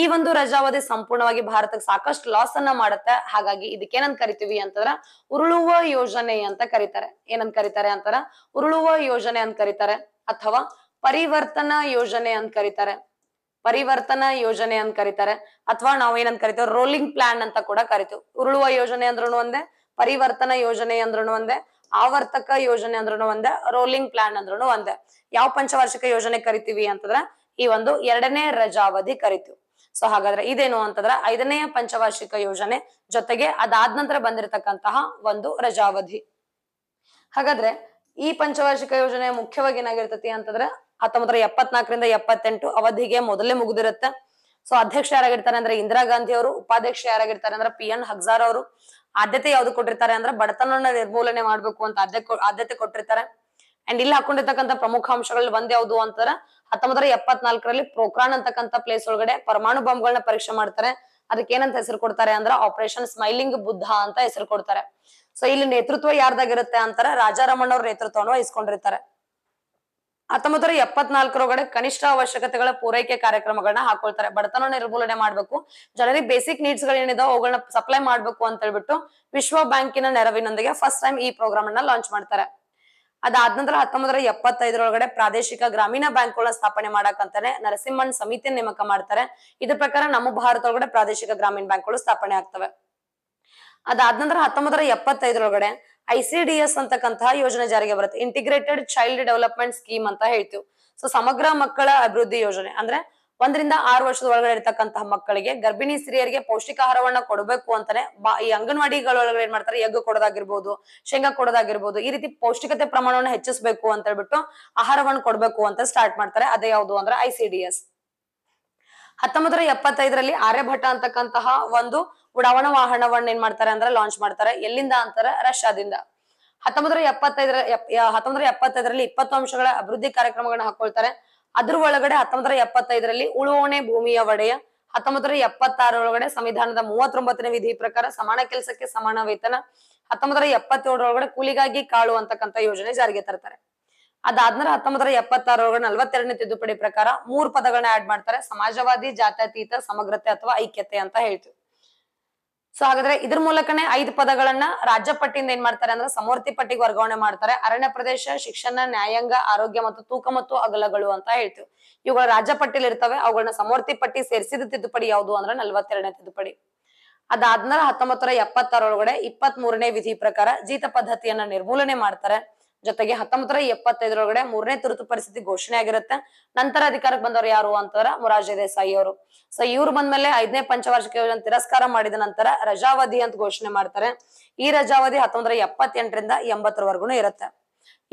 ಈ ಒಂದು ರಜಾವಧಿ ಸಂಪೂರ್ಣವಾಗಿ ಭಾರತಕ್ಕೆ ಸಾಕಷ್ಟು ಲಾಸ್ ಅನ್ನ ಮಾಡುತ್ತೆ ಹಾಗಾಗಿ ಇದಕ್ಕೇನಂತ ಕರಿತೀವಿ ಅಂತಂದ್ರ ಉರುಳುವ ಯೋಜನೆ ಅಂತ ಕರೀತಾರೆ ಏನಂತ ಕರೀತಾರೆ ಅಂತಾರ ಉರುಳುವ ಯೋಜನೆ ಅಂತ ಕರೀತಾರೆ ಅಥವಾ ಪರಿವರ್ತನಾ ಯೋಜನೆ ಅಂತ ಕರೀತಾರೆ ಪರಿವರ್ತನಾ ಯೋಜನೆ ಅಂತ ಕರೀತಾರೆ ಅಥವಾ ನಾವೇನಂತ ಕರಿತೇವೆ ರೋಲಿಂಗ್ ಪ್ಲಾನ್ ಅಂತ ಕೂಡ ಕರಿತೇವೆ ಉರುಳುವ ಯೋಜನೆ ಅಂದ್ರೂ ಒಂದೇ ಪರಿವರ್ತನಾ ಯೋಜನೆ ಅಂದ್ರೂ ಒಂದೇ ಆವರ್ತಕ ಯೋಜನೆ ಅಂದ್ರೂ ಒಂದೇ ರೋಲಿಂಗ್ ಪ್ಲಾನ್ ಅಂದ್ರೂ ಒಂದೇ ಯಾವ ಪಂಚವಾರ್ಷಿಕ ಯೋಜನೆ ಕರಿತೀವಿ ಅಂತಂದ್ರೆ ಈ ಒಂದು ಎರಡನೇ ರಜಾವಧಿ ಕರಿತೀವಿ ಸೊ ಹಾಗಾದ್ರೆ ಇದೇನು ಅಂತಂದ್ರೆ ಐದನೇ ಪಂಚವಾರ್ಷಿಕ ಯೋಜನೆ ಜೊತೆಗೆ ಅದಾದ ನಂತರ ಬಂದಿರತಕ್ಕಂತಹ ಒಂದು ರಜಾವಧಿ ಹಾಗಾದ್ರೆ ಈ ಪಂಚವಾರ್ಷಿಕ ಯೋಜನೆ ಮುಖ್ಯವಾಗಿ ಏನಾಗಿರ್ತತಿ ಅಂತಂದ್ರೆ ಹತ್ತೊಂಬತ್ತರ ಎಪ್ಪತ್ನಾಲ್ಕರಿಂದ ಎಪ್ಪತ್ತೆಂಟು ಅವಧಿಗೆ ಮೊದಲೇ ಮುಗಿದಿರುತ್ತೆ ಸೊ ಅಧ್ಯಕ್ಷ ಯಾರಾಗಿರ್ತಾರೆ ಅಂದ್ರೆ ಇಂದಿರಾ ಗಾಂಧಿ ಅವರು ಉಪಾಧ್ಯಕ್ಷ ಯಾರಾಗಿರ್ತಾರೆ ಅಂದ್ರೆ ಪಿ ಎನ್ ಹಗ್ಜಾರ್ ಅವರು ಆದ್ಯತೆ ಯಾವ್ದು ಕೊಟ್ಟಿರ್ತಾರೆ ಅಂದ್ರೆ ಬಡತನ ನಿರ್ಮೂಲನೆ ಮಾಡ್ಬೇಕು ಅಂತ ಆದ್ಯತೆ ಕೊಟ್ಟಿರ್ತಾರೆ ಅಂಡ್ ಇಲ್ಲಿ ಹಾಕೊಂಡಿರ್ತಕ್ಕಂಥ ಪ್ರಮುಖ ಅಂಶಗಳಲ್ಲಿ ಒಂದ್ ಯಾವ್ದು ಅಂತಾರ ಹತ್ತೊಂಬತ್ತರ ಎಪ್ಪತ್ನಾಲ್ಕರಲ್ಲಿ ಪ್ರೋಕ್ರಾನ್ ಅಂತಕ್ಕಂಥ ಪ್ಲೇಸ್ ಒಳಗಡೆ ಪರಮಾಣು ಬಾಂಬ್ಗಳನ್ನ ಪರೀಕ್ಷೆ ಮಾಡ್ತಾರೆ ಅದಕ್ಕೆ ಏನಂತ ಹೆಸರು ಕೊಡ್ತಾರೆ ಅಂದ್ರೆ ಆಪರೇಷನ್ ಸ್ಮೈಲಿಂಗ್ ಬುದ್ಧ ಅಂತ ಹೆಸರು ಕೊಡ್ತಾರೆ ಸೊ ಇಲ್ಲಿ ನೇತೃತ್ವ ಯಾರ್ದಾಗಿರುತ್ತೆ ಅಂತಾರೆ ರಾಜಾರಾಮಣ್ಣವ್ರ ಅವ್ರ ನೇತೃತ್ವವನ್ನು ವಹಿಸ್ಕೊಂಡಿರ್ತಾರೆ ಹತ್ತೊಂಬತ್ತರ ಎಪ್ಪತ್ನಾಲ್ಕರೊಳಗಡೆ ಕನಿಷ್ಠ ಅವಶ್ಯಕತೆಗಳ ಪೂರೈಕೆ ಕಾರ್ಯಕ್ರಮಗಳನ್ನ ಹಾಕೊಳ್ತಾರೆ ಬಡತನ ನಿರ್ಮೂಲನೆ ಮಾಡಬೇಕು ಜನರಿಗೆ ಬೇಸಿಕ್ ನೀಡ್ಸ್ ಏನಿದಾವೆ ಅವುಗಳನ್ನ ಸಪ್ಲೈ ಮಾಡ್ಬೇಕು ಅಂತ ಹೇಳ್ಬಿಟ್ಟು ವಿಶ್ವ ಬ್ಯಾಂಕಿನ ನೆರವಿನೊಂದಿಗೆ ಫಸ್ಟ್ ಟೈಮ್ ಈ ಪ್ರೋಗ್ರಾಮ್ ಅನ್ನ ಲಾಂಚ್ ಮಾಡ್ತಾರೆ ಅದಾದ ನಂತರ ಹತ್ತೊಂಬತ್ತರ ಎಪ್ಪತ್ತೈದರೊಳಗಡೆ ಪ್ರಾದೇಶಿಕ ಗ್ರಾಮೀಣ ಬ್ಯಾಂಕ್ಗಳನ್ನ ಸ್ಥಾಪನೆ ಮಾಡಕ್ಕಂತಾನೆ ನರಸಿಂಹನ್ ಸಮಿತಿಯನ್ನು ನೇಮಕ ಮಾಡ್ತಾರೆ ಇದ್ರ ಪ್ರಕಾರ ನಮ್ಮ ಭಾರತ ಒಳಗಡೆ ಪ್ರಾದೇಶಿಕ ಗ್ರಾಮೀಣ ಬ್ಯಾಂಕ್ಗಳು ಸ್ಥಾಪನೆ ಆಗ್ತವೆ ಅದಾದ ನಂತರ ಹತ್ತೊಂಬತ್ತರ ಎಪ್ಪತ್ತೈದರೊಳಗಡೆ ಐಸಿಡಿಎಸ್ ಅಂತಕ್ಕಂತಹ ಯೋಜನೆ ಜಾರಿಗೆ ಬರುತ್ತೆ ಇಂಟಿಗ್ರೇಟೆಡ್ ಚೈಲ್ಡ್ ಡೆವಲಪ್ಮೆಂಟ್ ಸ್ಕೀಮ್ ಅಂತ ಹೇಳ್ತೀವಿ ಸೊ ಸಮಗ್ರ ಮಕ್ಕಳ ಅಭಿವೃದ್ಧಿ ಯೋಜನೆ ಅಂದ್ರೆ ಒಂದರಿಂದ ಆರು ವರ್ಷದ ಒಳಗಡೆ ಇರ್ತಕ್ಕಂತಹ ಮಕ್ಕಳಿಗೆ ಗರ್ಭಿಣಿ ಸ್ತ್ರೀಯರಿಗೆ ಪೌಷ್ಟಿಕ ಆಹಾರವನ್ನ ಕೊಡಬೇಕು ಅಂತಾನೆ ಈ ಅಂಗನವಾಡಿಗಳೊಳಗಡೆ ಏನ್ ಮಾಡ್ತಾರೆ ಎಗ್ ಕೊಡೋದಾಗಿರ್ಬೋದು ಶೇಂಗಾ ಕೊಡೋದಾಗಿರ್ಬೋದು ಈ ರೀತಿ ಪೌಷ್ಟಿಕತೆ ಪ್ರಮಾಣವನ್ನು ಹೆಚ್ಚಿಸಬೇಕು ಅಂತ ಹೇಳ್ಬಿಟ್ಟು ಆಹಾರವನ್ನು ಕೊಡಬೇಕು ಅಂತ ಸ್ಟಾರ್ಟ್ ಮಾಡ್ತಾರೆ ಅದೇ ಯಾವುದು ಅಂದ್ರೆ ಐಸಿಡಿಎಸ್ ಹತ್ತೊಂಬತ್ತರ ಎಪ್ಪತ್ತೈದರಲ್ಲಿ ಆರ್ಯಭಟ್ಟ ಅಂತಕ್ಕಂತಹ ಒಂದು ಉಡಾವಣಾ ವಾಹನವನ್ನ ಏನ್ ಮಾಡ್ತಾರೆ ಅಂದ್ರೆ ಲಾಂಚ್ ಮಾಡ್ತಾರೆ ಎಲ್ಲಿಂದ ಅಂತಾರೆ ರಷ್ಯಾದಿಂದ ಹತ್ತೊಂಬತ್ತರ ಎಪ್ಪತ್ತೈದರ ಹತ್ತೊಂಬತ್ತರ ಎಪ್ಪತ್ತೈದರಲ್ಲಿ ಇಪ್ಪತ್ತು ಅಂಶಗಳ ಅಭಿವೃದ್ಧಿ ಕಾರ್ಯಕ್ರಮಗಳನ್ನ ಹಾಕೊಳ್ತಾರೆ ಅದ್ರ ಒಳಗಡೆ ಹತ್ತೊಂಬತ್ತರ ಎಪ್ಪತ್ತೈದರಲ್ಲಿ ಉಳುವಣೆ ಭೂಮಿಯ ಒಡೆಯ ಹತ್ತೊಂಬತ್ತರ ಎಪ್ಪತ್ತಾರೊಳಗಡೆ ಸಂವಿಧಾನದ ಮೂವತ್ತೊಂಬತ್ತನೇ ವಿಧಿ ಪ್ರಕಾರ ಸಮಾನ ಕೆಲಸಕ್ಕೆ ಸಮಾನ ವೇತನ ಹತ್ತೊಂಬತ್ತರ ಎಪ್ಪತ್ತೇಳರೊಳಗಡೆ ಕೂಲಿಗಾಗಿ ಕಾಳು ಅಂತಕ್ಕಂಥ ಯೋಜನೆ ಜಾರಿಗೆ ತರ್ತಾರೆ ಅದಾದ್ಮೇಲೆ ಹತ್ತೊಂಬತ್ತರ ಎಪ್ಪತ್ತಾರೊಳಗಡೆ ನಲವತ್ತೆರಡನೇ ತಿದ್ದುಪಡಿ ಪ್ರಕಾರ ಮೂರ್ ಪದಗಳನ್ನ ಆಡ್ ಮಾಡ್ತಾರೆ ಸಮಾಜವಾದಿ ಜಾತ್ಯತೀತ ಸಮಗ್ರತೆ ಅಥವಾ ಐಕ್ಯತೆ ಅಂತ ಹೇಳ್ತೀವಿ ಸೊ ಹಾಗಾದ್ರೆ ಇದ್ರ ಮೂಲಕನೇ ಐದು ಪದಗಳನ್ನ ರಾಜ್ಯ ಪಟ್ಟಿಯಿಂದ ಏನ್ ಮಾಡ್ತಾರೆ ಅಂದ್ರೆ ಸಮೂರ್ತಿ ಪಟ್ಟಿಗೆ ವರ್ಗಾವಣೆ ಮಾಡ್ತಾರೆ ಅರಣ್ಯ ಪ್ರದೇಶ ಶಿಕ್ಷಣ ನ್ಯಾಯಾಂಗ ಆರೋಗ್ಯ ಮತ್ತು ತೂಕ ಮತ್ತು ಅಗಲಗಳು ಅಂತ ಹೇಳ್ತೀವಿ ಇವುಗಳ ರಾಜ್ಯ ಪಟ್ಟಿಲಿ ಇರ್ತವೆ ಅವುಗಳನ್ನ ಸಮೂರ್ತಿ ಪಟ್ಟಿ ಸೇರಿಸಿದ ತಿದ್ದುಪಡಿ ಯಾವುದು ಅಂದ್ರೆ ನಲ್ವತ್ತೆರಡನೇ ತಿದ್ದುಪಡಿ ಅದಾದ್ಮೇಲೆ ಹತ್ತೊಂಬತ್ತರ ಎಪ್ಪತ್ತಾರೊಳಗಡೆ ಇಪ್ಪತ್ತ್ ಮೂರನೇ ವಿಧಿ ಪ್ರಕಾರ ಜೀತ ಪದ್ಧತಿಯನ್ನ ನಿರ್ಮೂಲನೆ ಮಾಡ್ತಾರೆ ಜೊತೆಗೆ ಹತ್ತೊಂಬತ್ತರ ಎಪ್ಪತ್ತೈದರೊಳಗಡೆ ಮೂರನೇ ತುರ್ತು ಪರಿಸ್ಥಿತಿ ಘೋಷಣೆ ಆಗಿರುತ್ತೆ ನಂತರ ಅಧಿಕಾರಕ್ಕೆ ಬಂದವರು ಯಾರು ಅಂತಾರ ಮುರಾರ್ಜಿ ದೇಸಾಯಿ ಅವರು ಸೊ ಇವ್ರು ಬಂದ್ಮೇಲೆ ಐದನೇ ಪಂಚವಾರ್ಷಿಕ ಯೋಜನೆ ತಿರಸ್ಕಾರ ಮಾಡಿದ ನಂತರ ರಜಾವಧಿ ಅಂತ ಘೋಷಣೆ ಮಾಡ್ತಾರೆ ಈ ರಜಾವಧಿ ಹತ್ತೊಂಬತ್ತರ ಎಪ್ಪತ್ತೆಂಟರಿಂದ ಎಂಬತ್ತರವರೆಗೂ ಇರುತ್ತೆ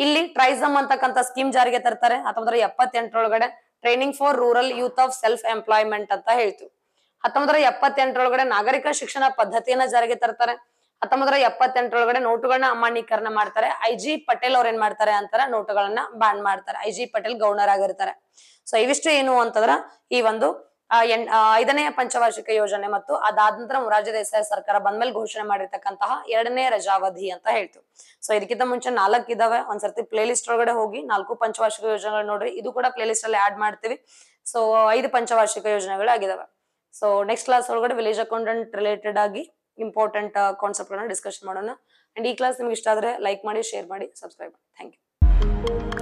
ಇಲ್ಲಿ ಟ್ರೈಸಮ್ ಅಂತಕ್ಕಂಥ ಸ್ಕೀಮ್ ಜಾರಿಗೆ ತರ್ತಾರೆ ಹತ್ತೊಂಬತ್ತರ ಎಪ್ಪತ್ತೆಂಟರೊಳಗಡೆ training for rural youth of self employment ಅಂತ ಹೇಳ್ತು ಹತ್ತೊಂಬತ್ತರ ಎಪ್ಪತ್ತೆಂಟರೊಳಗಡೆ ನಾಗರಿಕ ಶಿಕ್ಷಣ ಪದ್ಧತಿಯನ್ನ ಜಾರಿಗೆ ತರ್ತಾರೆ ಹತ್ತೊಂಬತ್ತರ ಎಪ್ಪತ್ತೆಂಟರೊಳಗಡೆ ನೋಟುಗಳನ್ನ ಅಮಾನ್ಯೀಕರಣ ಮಾಡ್ತಾರೆ ಐ ಜಿ ಪಟೇಲ್ ಅವ್ರ ಏನ್ ಮಾಡ್ತಾರೆ ಅಂತಾರ ನೋಟುಗಳನ್ನ ಬ್ಯಾನ್ ಮಾಡ್ತಾರೆ ಐ ಜಿ ಪಟೇಲ್ ಗವರ್ನರ್ ಆಗಿರ್ತಾರೆ ಸೊ ಇವಿಷ್ಟು ಏನು ಅಂತಂದ್ರ ಈ ಒಂದು ಐದನೇ ಪಂಚವಾರ್ಷಿಕ ಯೋಜನೆ ಮತ್ತು ಅದಾದ ನಂತರ ರಾಜ್ಯ ದೇಸಾಯಿ ಸರ್ಕಾರ ಬಂದ್ಮೇಲೆ ಘೋಷಣೆ ಮಾಡಿರ್ತಕ್ಕಂತಹ ಎರಡನೇ ರಜಾವಧಿ ಅಂತ ಹೇಳ್ತು ಸೊ ಇದಕ್ಕಿಂತ ಮುಂಚೆ ನಾಲ್ಕು ಇದಾವೆ ಒಂದ್ಸರ್ತಿ ಪ್ಲೇ ಲಿಸ್ಟ್ ಒಳಗಡೆ ಹೋಗಿ ನಾಲ್ಕು ಪಂಚವಾರ್ಷಿಕ ಯೋಜನೆಗಳು ನೋಡ್ರಿ ಇದು ಕೂಡ ಪ್ಲೇ ಲಿಸ್ಟ್ ಅಲ್ಲಿ ಆಡ್ ಮಾಡ್ತೀವಿ ಸೊ ಐದು ಪಂಚವಾರ್ಷಿಕ ಯೋಜನೆಗಳು ಆಗಿದಾವೆ ಸೊ ನೆಕ್ಸ್ಟ್ ಕ್ಲಾಸ್ ಒಳಗಡೆ ವಿಲೇಜ್ ಅಕೌಂಟೆಂಟ್ ರಿಲೇಟೆಡ್ ಆಗಿ ಇಂಪಾರ್ಟೆಂಟ್ ಕಾನ್ಸೆಪ್ಟ್ಗಳನ್ನ ಡಿಸ್ಕಷನ್ ಮಾಡೋಣ ಅಂಡ್ ಈ ಕ್ಲಾಸ್ ನಿಮ್ಗೆ ಇಷ್ಟ ಆದರೆ ಲೈಕ್ ಮಾಡಿ ಶೇರ್ ಮಾಡಿ ಸಬ್ಸ್ಕ್ರೈಬ್ ಮಾಡಿ ಥ್ಯಾಂಕ್ ಯು